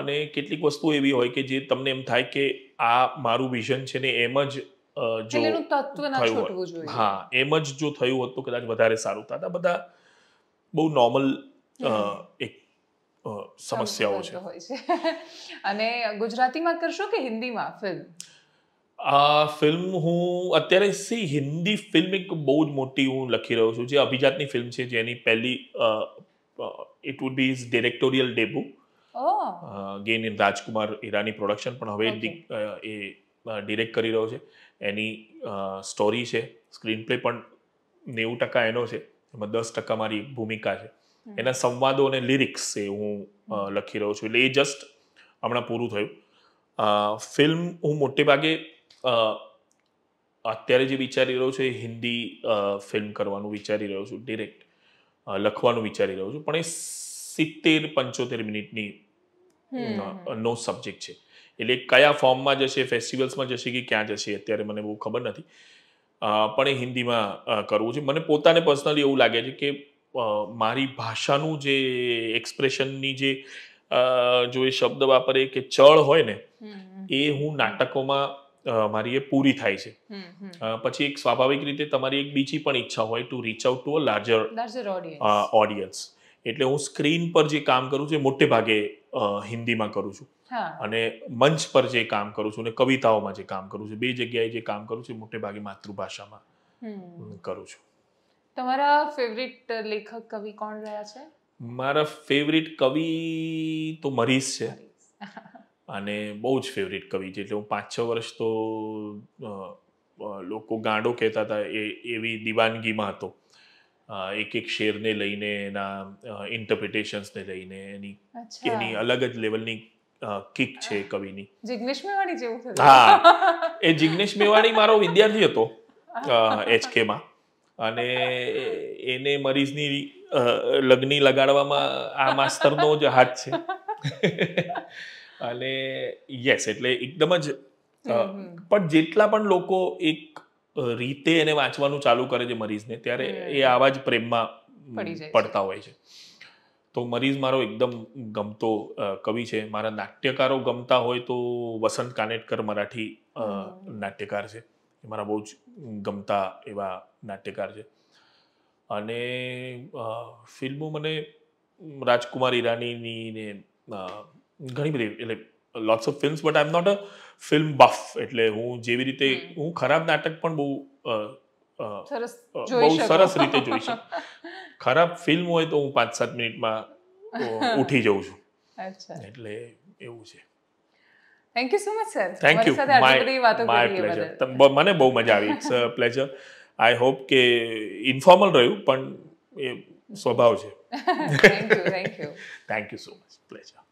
[SPEAKER 2] અને કેટલીક વસ્તુ એવી હોય કે જે તમને એમ થાય કે આ મારું વિઝન છે ને એમ જ જો
[SPEAKER 1] થયું હા
[SPEAKER 2] એમ જ જો થયું હોત તો કદાચ વધારે સારું થતા બધા બહુ નોર્મલ
[SPEAKER 1] એક
[SPEAKER 2] સમસ્યાઓ છે
[SPEAKER 1] હોય છે અને ગુજરાતીમાં કરશો કે હિન્દીમાં ફિલ્મ
[SPEAKER 2] આ ફિલ્મ હું અત્યારે સી હિન્દી ફિલ્મ એક બહુ જ મોટી હું લખી રહ્યો છું જે અભિજાતની ફિલ્મ છે જેની પહેલી it would be is directorial debut again in Rajkumar Irani production પણ હવે એ ડિરેક્ટ કરી રહ્યો છે એની સ્ટોરી છે સ્ક્રીન પ્લે પણ નેવું ટકા એનો છે એમાં દસ ટકા મારી ભૂમિકા છે એના સંવાદો અને લિરિક્સ એ હું લખી રહ્યો છું એટલે એ જસ્ટ હમણાં પૂરું થયું ફિલ્મ હું મોટે ભાગે અત્યારે જે વિચારી રહ્યો છું એ હિન્દી ફિલ્મ કરવાનું વિચારી રહ્યો છું ડિરેક્ટ લખવાનું વિચારી રહ્યો છું પણ એ સિત્તેર પંચોતેર મિનિટની નો સબ્જેક્ટ છે એટલે કયા ફોર્મમાં જશે ફેસ્ટિવલ્સમાં જશે કે ક્યાં જશે અત્યારે મને બહુ ખબર નથી પણ એ હિન્દીમાં કરવું છે મને પોતાને પર્સનલી એવું લાગે છે કે મારી ભાષાનું જે એક્સપ્રેશનની જે જો એ શબ્દ વાપરે કે ચળ હોય ને એ હું નાટકોમાં મારી એ પૂરી થાય છે પછી એક સ્વાભાવિક રીતે તમારી એક બીજી પણ ઈચ્છા હોય to reach out to a larger audience એટલે હું સ્ક્રીન પર જે કામ કરું છું એ મોટે ભાગે હિન્દીમાં કરું છું અને મંચ પર જે કામ કરું છું અને કવિતાઓમાં જે કામ કરું છું બે જગ્યાએ જે કામ કરું છું મોટે ભાગે માતૃભાષામાં કરું છું
[SPEAKER 1] તમારા ફેવરિટ લેખક કવિ કોણ રહ્યા છે
[SPEAKER 2] મારા ફેવરિટ કવિ તો મરીઝ છે અને બહુ જ ફેવરિટ કવિ છે એટલે હું પાંચ છ વર્ષ તો લોકો ગાંડો કહેતા હતા એ એવી દિવાનગીમાં હતો એક એક શેરને લઈને એના ઇન્ટરપ્રિટેશન્સને લઈને એની એની અલગ જ લેવલની કિક છે કવિની
[SPEAKER 1] જિગ્નેશ મેવાણી જેવું હા
[SPEAKER 2] એ જિગ્નેશ મેવાણી મારો વિદ્યાર્થી હતો એચકેમાં અને એને મરીઝની લગ્ની લગાડવામાં આ માસ્તરનો જ હાથ છે અને યસ એટલે એકદમ જ પણ જેટલા પણ લોકો એક રીતે એને વાંચવાનું ચાલુ કરે છે મરીઝને ત્યારે એ આવા જ પ્રેમમાં પડતા હોય છે તો મરીઝ મારો એકદમ ગમતો કવિ છે મારા નાટ્યકારો ગમતા હોય તો વસંત કાનેટકર મરાઠી નાટ્યકાર છે મારા બહુ જ ગમતા એવા નાટ્યકાર છે અને ફિલ્મો મને રાજકુમાર ઈરાનીની ને ઘણી બધી એટલે lots of films but I am not a film buff એટલે હું જેવી રીતે હું ખરાબ નાટક પણ બહુ બહુ
[SPEAKER 1] સરસ રીતે જોઈ શકું
[SPEAKER 2] ખરાબ ફિલ્મ હોય તો હું પાંચ સાત મિનિટમાં
[SPEAKER 1] ઉઠી જઉં છું
[SPEAKER 2] એટલે એવું છે
[SPEAKER 1] thank you so much sir thank you my pleasure મને બહુ મજા આવી ઇટ્સ
[SPEAKER 2] પ્લેઝર આઈ હોપ કે ઇન્ફોર્મલ રહ્યું પણ એ સ્વભાવ છે thank you so much pleasure